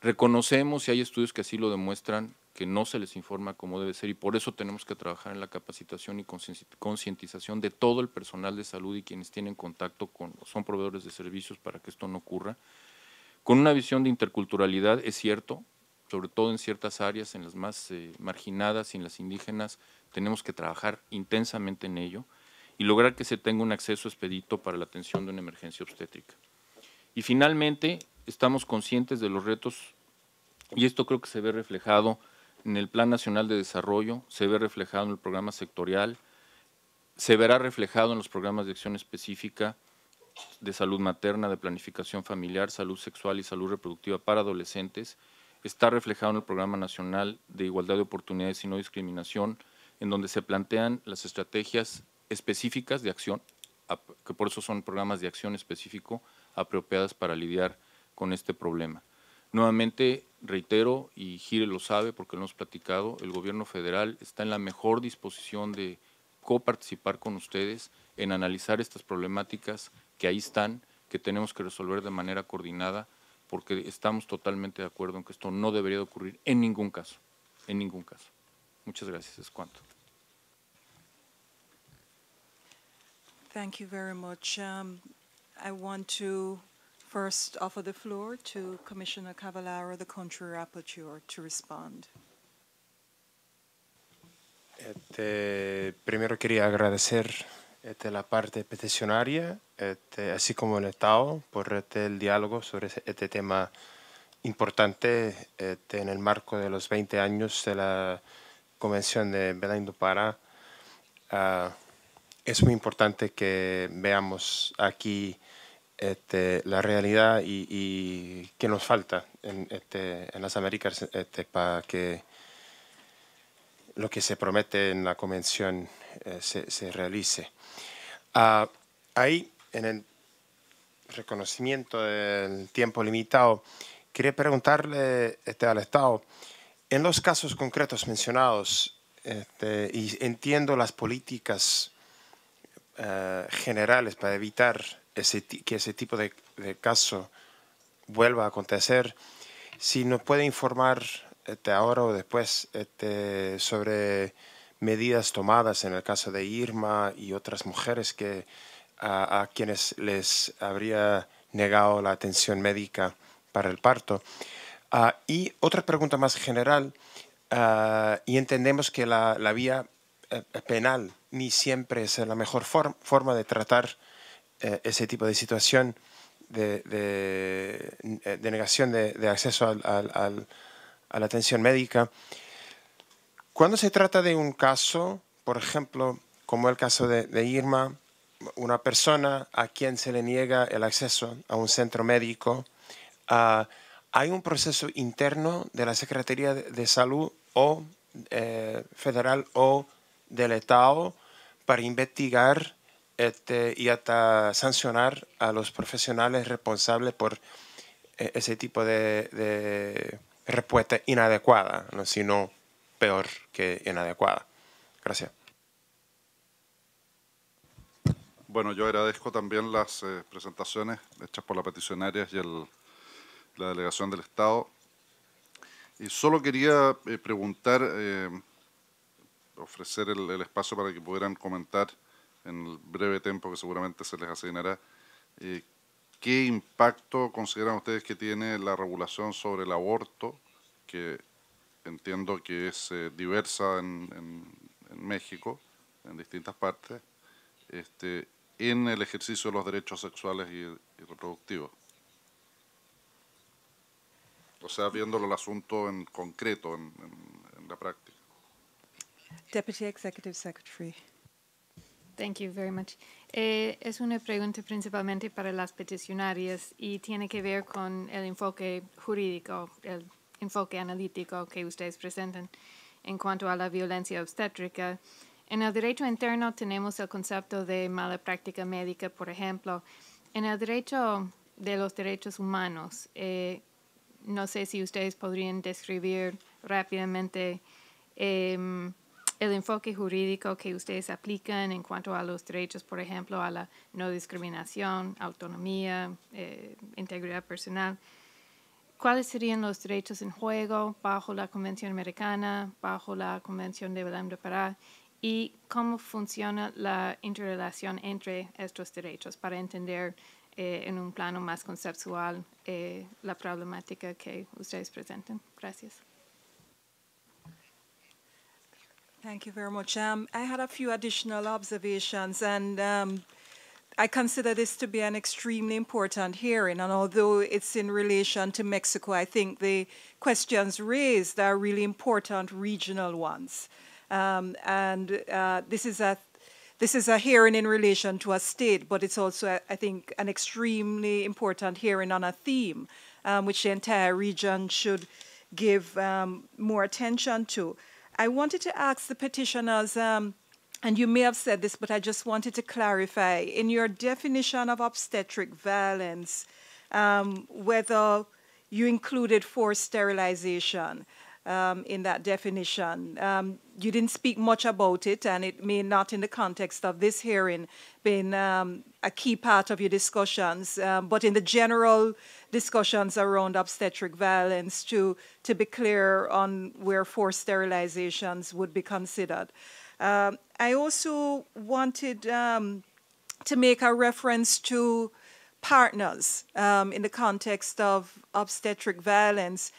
Reconocemos, y hay estudios que así lo demuestran, que no se les informa como debe ser y por eso tenemos que trabajar en la capacitación y concientización de todo el personal de salud y quienes tienen contacto con, son proveedores de servicios para que esto no ocurra. Con una visión de interculturalidad, es cierto, sobre todo en ciertas áreas, en las más eh, marginadas y en las indígenas, tenemos que trabajar intensamente en ello y lograr que se tenga un acceso expedito para la atención de una emergencia obstétrica. Y finalmente, estamos conscientes de los retos, y esto creo que se ve reflejado en el Plan Nacional de Desarrollo, se ve reflejado en el programa sectorial, se verá reflejado en los programas de acción específica de salud materna, de planificación familiar, salud sexual y salud reproductiva para adolescentes, está reflejado en el Programa Nacional de Igualdad de Oportunidades y No Discriminación, en donde se plantean las estrategias específicas de acción, que por eso son programas de acción específico apropiadas para lidiar con este problema. Nuevamente, reitero, y Gire lo sabe porque lo hemos platicado, el gobierno federal está en la mejor disposición de coparticipar con ustedes en analizar estas problemáticas que ahí están, que tenemos que resolver de manera coordinada, porque estamos totalmente de acuerdo en que esto no debería ocurrir en ningún caso, en ningún caso. Muchas gracias, es cuanto. Thank you very much. Um, first offer the floor to Commissioner Cavallaro, the contrary rapporteur, to respond. Este, primero quería agradecer a este, la parte peticionaria, este, así como el Estado, por el diálogo sobre este tema importante en el marco de los 20 años de la Convención de Belén do Pará. Ah, es muy importante que veamos aquí este, la realidad y, y nos falta en, este, las Américas este, para que lo que se promete en la convención eh, se, realice. Ah, ahí, en el reconocimiento del tiempo limitado, quería preguntarle este, al Estado, en los casos concretos mencionados, y entiendo las políticas eh, generales para evitar que ese tipo de, caso vuelva a acontecer, si nos puede informar este, ahora o después este, sobre medidas tomadas en el caso de Irma y otras mujeres que, a, quienes les habría negado la atención médica para el parto. Ah, y otra pregunta más general, ah, y entendemos que la, vía eh, penal ni siempre es la mejor forma de tratar eh, ese tipo de situación de, eh, negación de, acceso a la atención médica. Cuando se trata de un caso, por ejemplo, como el caso de, Irma, una persona a quien se le niega el acceso a un centro médico, ah, hay un proceso interno de la Secretaría de Salud o eh, federal o del Estado para investigar este, y hasta sancionar a los profesionales responsables por eh, ese tipo de, respuesta inadecuada, ¿no? sino peor que inadecuada. Gracias. Bueno, yo agradezco también las eh, presentaciones hechas por la peticionaria y el, la delegación del Estado. Y solo quería eh, preguntar, ofrecer el, el, espacio para que pudieran comentar en el breve tiempo que seguramente se les asignará. Eh, ¿Qué impacto consideran ustedes que tiene la regulación sobre el aborto, que entiendo que es eh, diversa en, México, en distintas partes, este, en el ejercicio de los derechos sexuales y, reproductivos? O sea, viéndolo el asunto en concreto, en, la práctica. Deputy Executive Secretary. Thank you very much. Eh, es una pregunta principalmente para las peticionarias y tiene que ver con el enfoque jurídico, el enfoque analítico que ustedes presentan en cuanto a la violencia obstétrica. En el derecho interno tenemos el concepto de mala práctica médica, por ejemplo. En el derecho de los derechos humanos, eh, no sé si ustedes podrían describir rápidamente em, el enfoque jurídico que ustedes aplican en cuanto a los derechos, por ejemplo, a la no discriminación, autonomía, eh, integridad personal. ¿Cuáles serían los derechos en juego bajo la Convención Americana, bajo la Convención de Belém de Pará? ¿Y cómo funciona la interrelación entre estos derechos para entender eh, en un plano más conceptual eh, la problemática que ustedes presentan? Gracias. Thank you very much. Um, I had a few additional observations, and um, I consider this to be an extremely important hearing. And although it's in relation to Mexico, I think the questions raised are really important regional ones. Um, and uh, this is a this is a hearing in relation to a state, but it's also, I think, an extremely important hearing on a theme, um, which the entire region should give um, more attention to. I wanted to ask the petitioners, um, and you may have said this, but I just wanted to clarify in your definition of obstetric violence, um, whether you included forced sterilization um, in that definition. Um, you didn't speak much about it, and it may not, in the context of this hearing, been um, a key part of your discussions, um, but in the general discussions around obstetric violence, to, to be clear on where forced sterilizations would be considered. Um, I also wanted um, to make a reference to partners um, in the context of obstetric violence.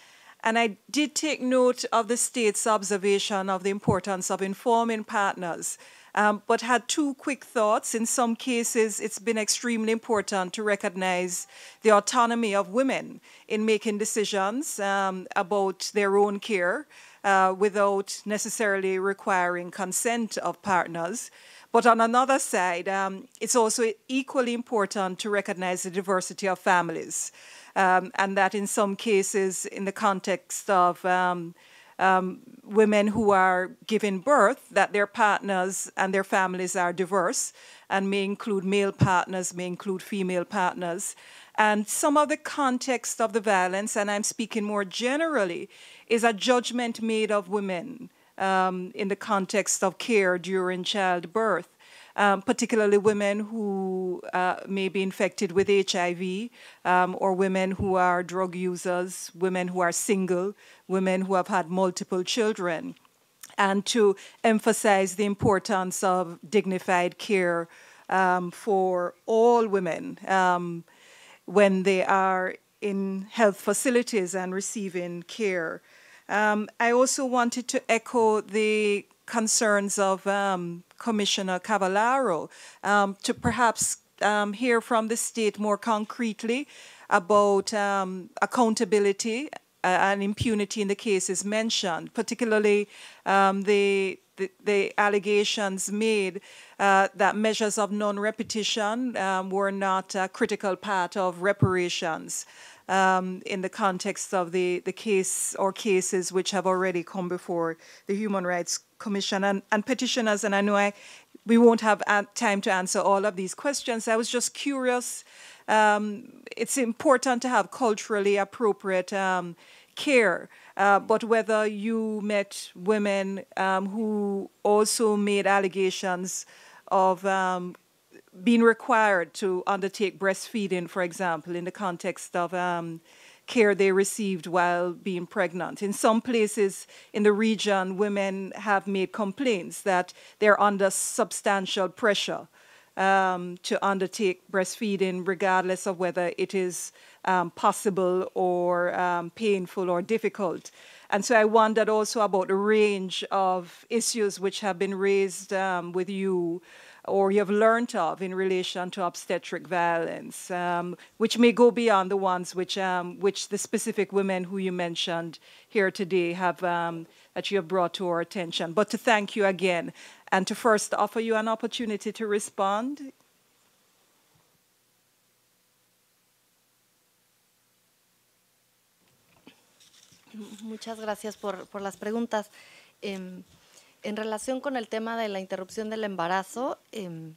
And I did take note of the state's observation of the importance of informing partners um, but had two quick thoughts. In some cases, it's been extremely important to recognize the autonomy of women in making decisions um, about their own care uh, without necessarily requiring consent of partners. But on another side, um, it's also equally important to recognize the diversity of families, um, and that in some cases, in the context of um, um, women who are giving birth that their partners and their families are diverse and may include male partners, may include female partners. And some of the context of the violence, and I'm speaking more generally, is a judgment made of women um, in the context of care during childbirth um, particularly women who uh, may be infected with HIV um, or women who are drug users, women who are single, women who have had multiple children, and to emphasize the importance of dignified care um, for all women um, when they are in health facilities and receiving care. Um, I also wanted to echo the concerns of um, Commissioner Cavallaro um, to perhaps um, hear from the state more concretely about um, accountability uh, and impunity in the cases mentioned, particularly um, the the, the, allegations made uh, that measures of non-repetition um, were not a critical part of reparations um, in the context of the, the case or cases which have already come before the Human Rights Commission and, and petitioners, and I know I, we won't have time to answer all of these questions. I was just curious. Um, it's important to have culturally appropriate um, care, uh, but whether you met women um, who also made allegations of um, being required to undertake breastfeeding, for example, in the context of um, care they received while being pregnant. In some places in the region, women have made complaints that they're under substantial pressure um, to undertake breastfeeding, regardless of whether it is um, possible or um, painful or difficult. And so I wondered also about the range of issues which have been raised um, with you or you have learned of in relation to obstetric violence, um, which may go beyond the ones which, um, which the specific women who you mentioned here today have um, that you have brought to our attention. But to thank you again and to first offer you an opportunity to respond Muchas gracias por, las preguntas. Em, en relación con el tema de la interrupción del embarazo, em,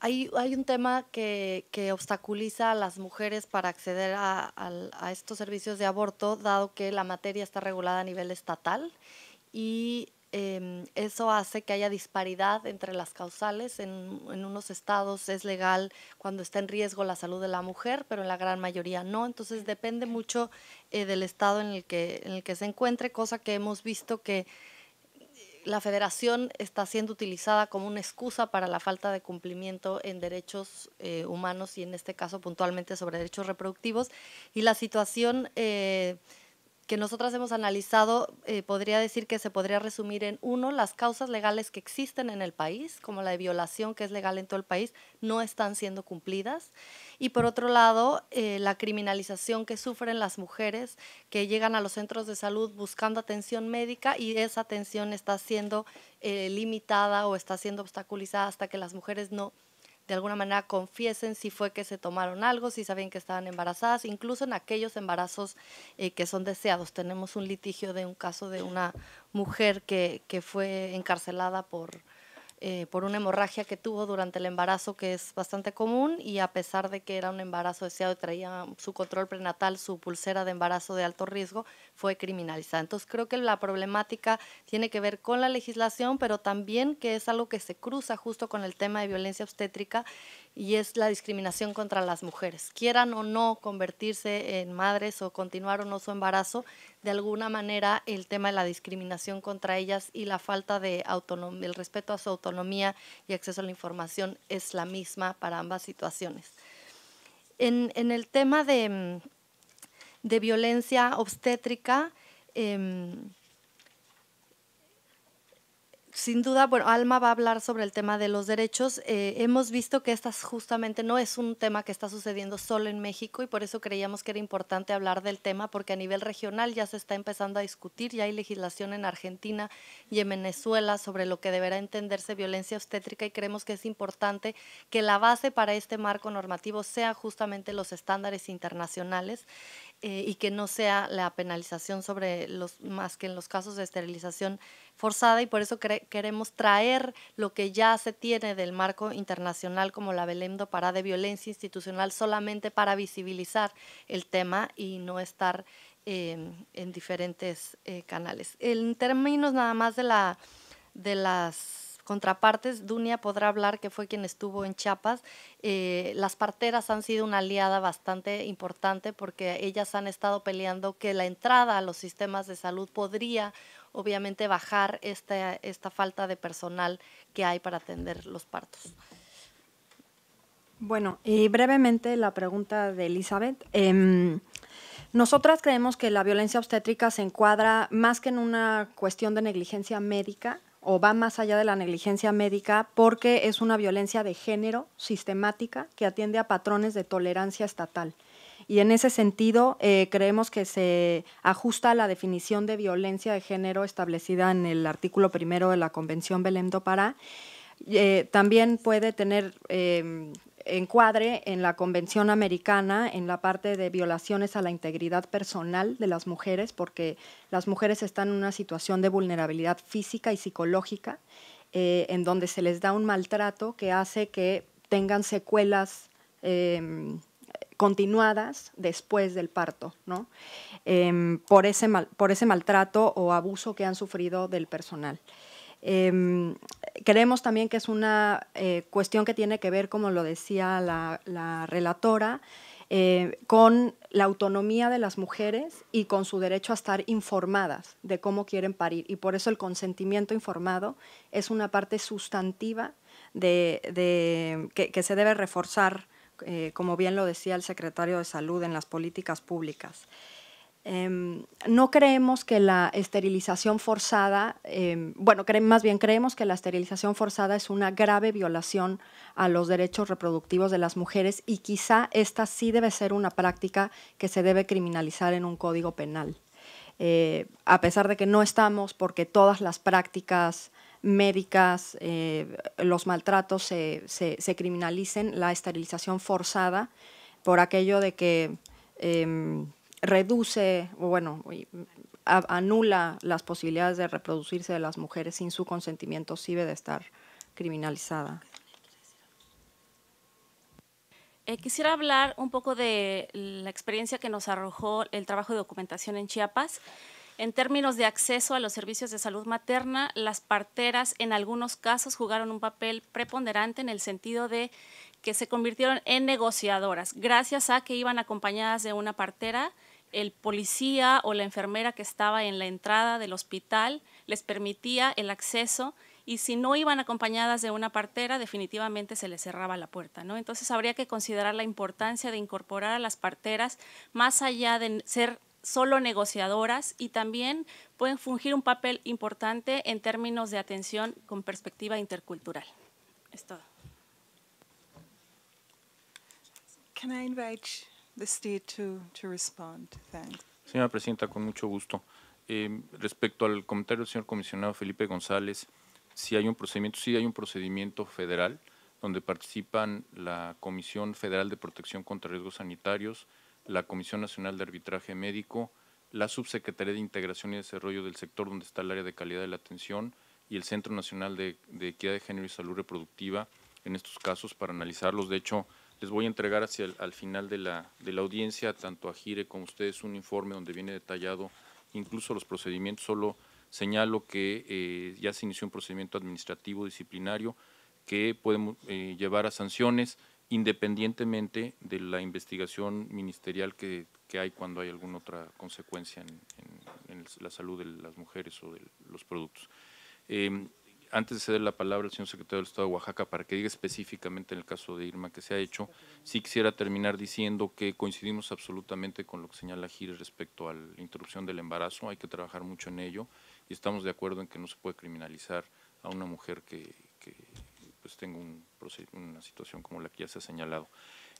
hay, un tema que, obstaculiza a las mujeres para acceder a, a, estos servicios de aborto, dado que la materia está regulada a nivel estatal y Em, eso hace que haya disparidad entre las causales. En, unos estados es legal cuando está en riesgo la salud de la mujer, pero en la gran mayoría no. Entonces depende mucho eh, del estado en el, que, en el que se encuentre, cosa que hemos visto que la federación está siendo utilizada como una excusa para la falta de cumplimiento en derechos eh, humanos y en este caso puntualmente sobre derechos reproductivos. Y la situación... Eh, que nosotras hemos analizado, eh, podría decir que se podría resumir en uno, las causas legales que existen en el país, como la de violación que es legal en todo el país, no están siendo cumplidas. Y por otro lado, eh, la criminalización que sufren las mujeres que llegan a los centros de salud buscando atención médica y esa atención está siendo eh, limitada o está siendo obstaculizada hasta que las mujeres no de alguna manera confiesen si fue que se tomaron algo, si sabían que estaban embarazadas, incluso en aquellos embarazos eh, que son deseados. Tenemos un litigio de un caso de una mujer que, fue encarcelada por, eh, por una hemorragia que tuvo durante el embarazo, que es bastante común, y a pesar de que era un embarazo deseado y traía su control prenatal, su pulsera de embarazo de alto riesgo, fue criminalizada. Entonces creo que la problemática tiene que ver con la legislación, pero también que es algo que se cruza justo con el tema de violencia obstétrica y es la discriminación contra las mujeres. Quieran o no convertirse en madres o continuar o no su embarazo, de alguna manera el tema de la discriminación contra ellas y la falta de autonomía, el respeto a su autonomía y acceso a la información es la misma para ambas situaciones. en el tema de mm, de violencia obstétrica. Em, sin duda, bueno, Alma va a hablar sobre el tema de los derechos. Eh, hemos visto que esta justamente no es un tema que está sucediendo solo en México y por eso creíamos que era importante hablar del tema porque a nivel regional ya se está empezando a discutir, ya hay legislación en Argentina y en Venezuela sobre lo que deberá entenderse violencia obstétrica y creemos que es importante que la base para este marco normativo sea justamente los estándares internacionales. Eh, y que no sea la penalización sobre los, más que en los casos de esterilización forzada y por eso queremos traer lo que ya se tiene del marco internacional como la Belém do Pará de violencia institucional solamente para visibilizar el tema y no estar em, en diferentes eh, canales. En términos nada más de, la, de las contrapartes. Dunia podrá hablar, que fue quien estuvo en Chiapas. Eh, las parteras han sido una aliada bastante importante porque ellas han estado peleando que la entrada a los sistemas de salud podría obviamente bajar esta, falta de personal que hay para atender los partos. Bueno, y brevemente la pregunta de Elizabeth. Em, nosotras creemos que la violencia obstétrica se encuadra más que en una cuestión de negligencia médica, o va más allá de la negligencia médica porque es una violencia de género sistemática que atiende a patrones de tolerancia estatal. Y en ese sentido, eh, creemos que se ajusta a la definición de violencia de género establecida en el artículo primero de la Convención Belém do Pará eh, también puede tener em, encuadre en la Convención Americana en la parte de violaciones a la integridad personal de las mujeres, porque las mujeres están en una situación de vulnerabilidad física y psicológica, eh, en donde se les da un maltrato que hace que tengan secuelas em, continuadas después del parto, ¿no? Em, por, ese por ese maltrato o abuso que han sufrido del personal. Em, creemos también que es una eh, cuestión que tiene que ver, como lo decía la, relatora, eh, con la autonomía de las mujeres y con su derecho a estar informadas de cómo quieren parir. Y por eso el consentimiento informado es una parte sustantiva que, se debe reforzar, eh, como bien lo decía el secretario de Salud, en las políticas públicas. Em, no creemos que la esterilización forzada, em, bueno, más bien creemos que la esterilización forzada es una grave violación a los derechos reproductivos de las mujeres y quizá esta sí debe ser una práctica que se debe criminalizar en un código penal. Eh, a pesar de que no estamos porque todas las prácticas médicas, eh, los maltratos se, criminalicen, la esterilización forzada por aquello de que em, reduce, o bueno, anula las posibilidades de reproducirse de las mujeres sin su consentimiento, si debe de estar criminalizada. Eh, quisiera hablar un poco de la experiencia que nos arrojó el trabajo de documentación en Chiapas. En términos de acceso a los servicios de salud materna, las parteras en algunos casos jugaron un papel preponderante en el sentido de que se convirtieron en negociadoras, gracias a que iban acompañadas de una partera el policía o la enfermera que estaba en la entrada del hospital les permitía el acceso y si no iban acompañadas de una partera, definitivamente se les cerraba la puerta, ¿no? Entonces habría que considerar la importancia de incorporar a las parteras más allá de ser solo negociadoras y también pueden fungir un papel importante en términos de atención con perspectiva intercultural. Es todo. Señora Presidenta, con mucho gusto. Eh, respecto al comentario del señor comisionado Felipe González, si hay un procedimiento, sí hay un procedimiento federal donde participan la Comisión Federal de Protección contra Riesgos Sanitarios, la Comisión Nacional de Arbitraje Médico, la Subsecretaría de Integración y Desarrollo del sector donde está el área de calidad de la atención y el Centro Nacional de, de Equidad de Género y Salud Reproductiva en estos casos para analizarlos. De hecho, les voy a entregar hacia al final de la, de la audiencia, tanto a Gire como a ustedes, un informe donde viene detallado incluso los procedimientos. Solo señalo que eh, ya se inició un procedimiento administrativo disciplinario que puede eh, llevar a sanciones independientemente de la investigación ministerial que, hay cuando hay alguna otra consecuencia en, la salud de las mujeres o de los productos. Eh, antes de ceder la palabra al señor secretario del Estado de Oaxaca para que diga específicamente en el caso de Irma que se ha hecho, sí quisiera terminar diciendo que coincidimos absolutamente con lo que señala Gires respecto a la interrupción del embarazo, hay que trabajar mucho en ello y estamos de acuerdo en que no se puede criminalizar a una mujer que, pues tenga una situación como la que ya se ha señalado.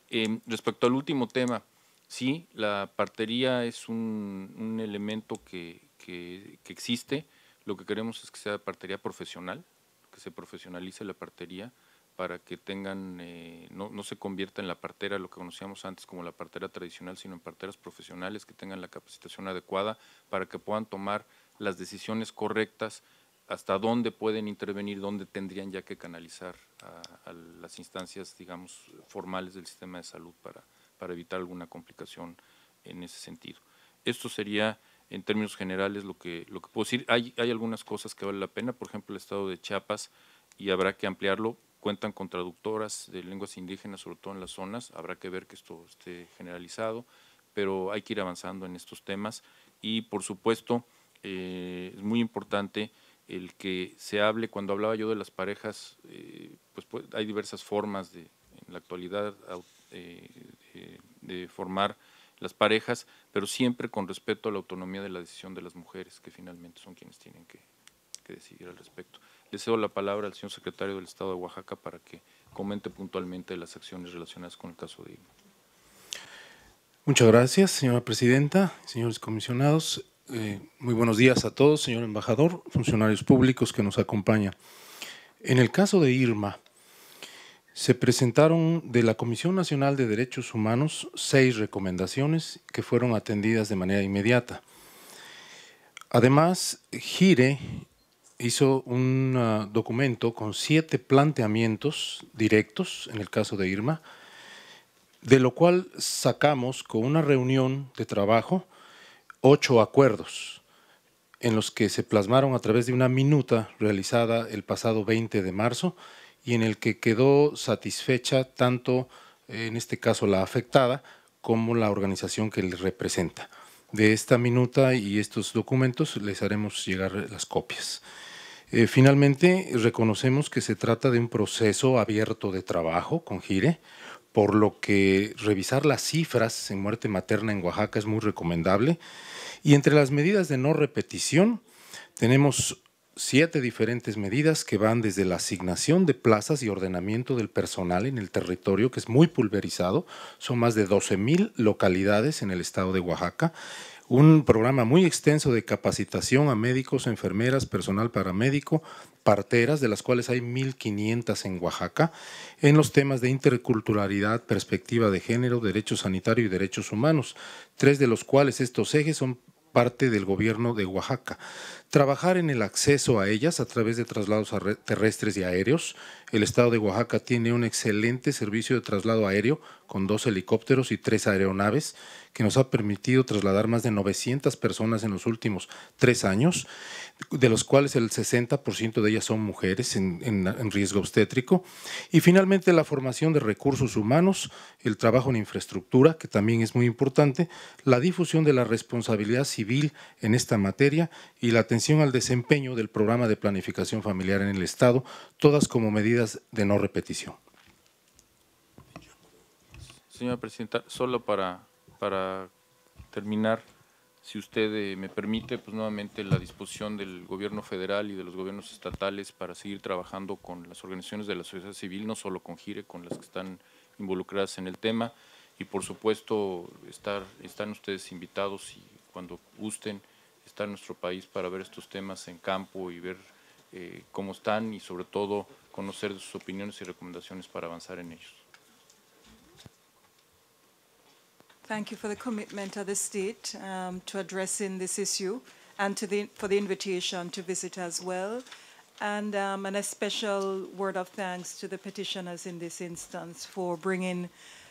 Eh, respecto al último tema, sí, la partería es un, elemento que, que existe lo que queremos es que sea partería profesional, que se profesionalice la partería para que tengan, eh, no, se convierta en la partera, lo que conocíamos antes como la partera tradicional, sino en parteras profesionales que tengan la capacitación adecuada para que puedan tomar las decisiones correctas, hasta dónde pueden intervenir, dónde tendrían ya que canalizar a, las instancias, digamos, formales del sistema de salud para, para evitar alguna complicación en ese sentido. Esto sería en términos generales lo que, lo que puedo decir. Hay, algunas cosas que vale la pena, por ejemplo, el estado de Chiapas, y habrá que ampliarlo, cuentan con traductoras de lenguas indígenas, sobre todo en las zonas, habrá que ver que esto esté generalizado, pero hay que ir avanzando en estos temas y por supuesto eh, es muy importante el que se hable, cuando hablaba yo de las parejas, eh, pues, pues, hay diversas formas de, en la actualidad eh, de formar las parejas, pero siempre con respeto a la autonomía de la decisión de las mujeres, que finalmente son quienes tienen que, decidir al respecto. Le cedo la palabra al señor secretario del Estado de Oaxaca para que comente puntualmente las acciones relacionadas con el caso de Irma. Muchas gracias, señora presidenta, señores comisionados. Eh, muy buenos días a todos, señor embajador, funcionarios públicos que nos acompañan. En el caso de Irma, se presentaron de la Comisión Nacional de Derechos Humanos seis recomendaciones que fueron atendidas de manera inmediata. Además, Gire hizo un ah, documento con siete planteamientos directos, en el caso de Irma, de lo cual sacamos con una reunión de trabajo ocho acuerdos en los que se plasmaron a través de una minuta realizada el pasado 20 de marzo y en el que quedó satisfecha tanto, eh, en este caso, la afectada como la organización que le representa. De esta minuta y estos documentos les haremos llegar las copias. Eh, finalmente, reconocemos que se trata de un proceso abierto de trabajo con GIRE, por lo que revisar las cifras en muerte materna en Oaxaca es muy recomendable. Y entre las medidas de no repetición, tenemos siete diferentes medidas que van desde la asignación de plazas y ordenamiento del personal en el territorio, que es muy pulverizado, son más de mil localidades en el estado de Oaxaca, un programa muy extenso de capacitación a médicos, enfermeras, personal paramédico, parteras, de las cuales hay 1.500 en Oaxaca, en los temas de interculturalidad, perspectiva de género, derecho sanitario y derechos humanos, tres de los cuales estos ejes son parte del gobierno de Oaxaca. Trabajar en el acceso a ellas a través de traslados terrestres y aéreos. El estado de Oaxaca tiene un excelente servicio de traslado aéreo con dos helicópteros y tres aeronaves que nos ha permitido trasladar más de 900 personas en los últimos tres años, de los cuales el 60% de ellas son mujeres en, riesgo obstétrico. Y finalmente la formación de recursos humanos, el trabajo en infraestructura, que también es muy importante, la difusión de la responsabilidad civil en esta materia y la atención al desempeño del programa de planificación familiar en el Estado, todas como medidas de no repetición. Señora Presidenta, solo para, para terminar, si usted eh, me permite, pues nuevamente la disposición del gobierno federal y de los gobiernos estatales para seguir trabajando con las organizaciones de la sociedad civil, no solo con GIRE, con las que están involucradas en el tema, y por supuesto estar, están ustedes invitados y cuando gusten estar en nuestro país para ver estos temas en campo y ver eh, cómo están y sobre todo conocer sus opiniones y recomendaciones para avanzar en ellos. Thank you for the commitment of the state um, to addressing this issue and the, for the invitation to visit as well. And, um, and, a special word of thanks to the petitioners in this instance for bringing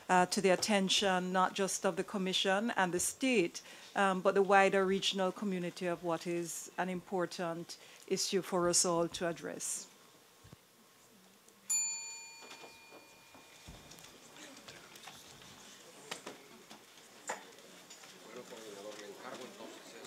uh, to the attention not just of the Commission and the state, um, but the wider regional community of what is an important issue for us all to address.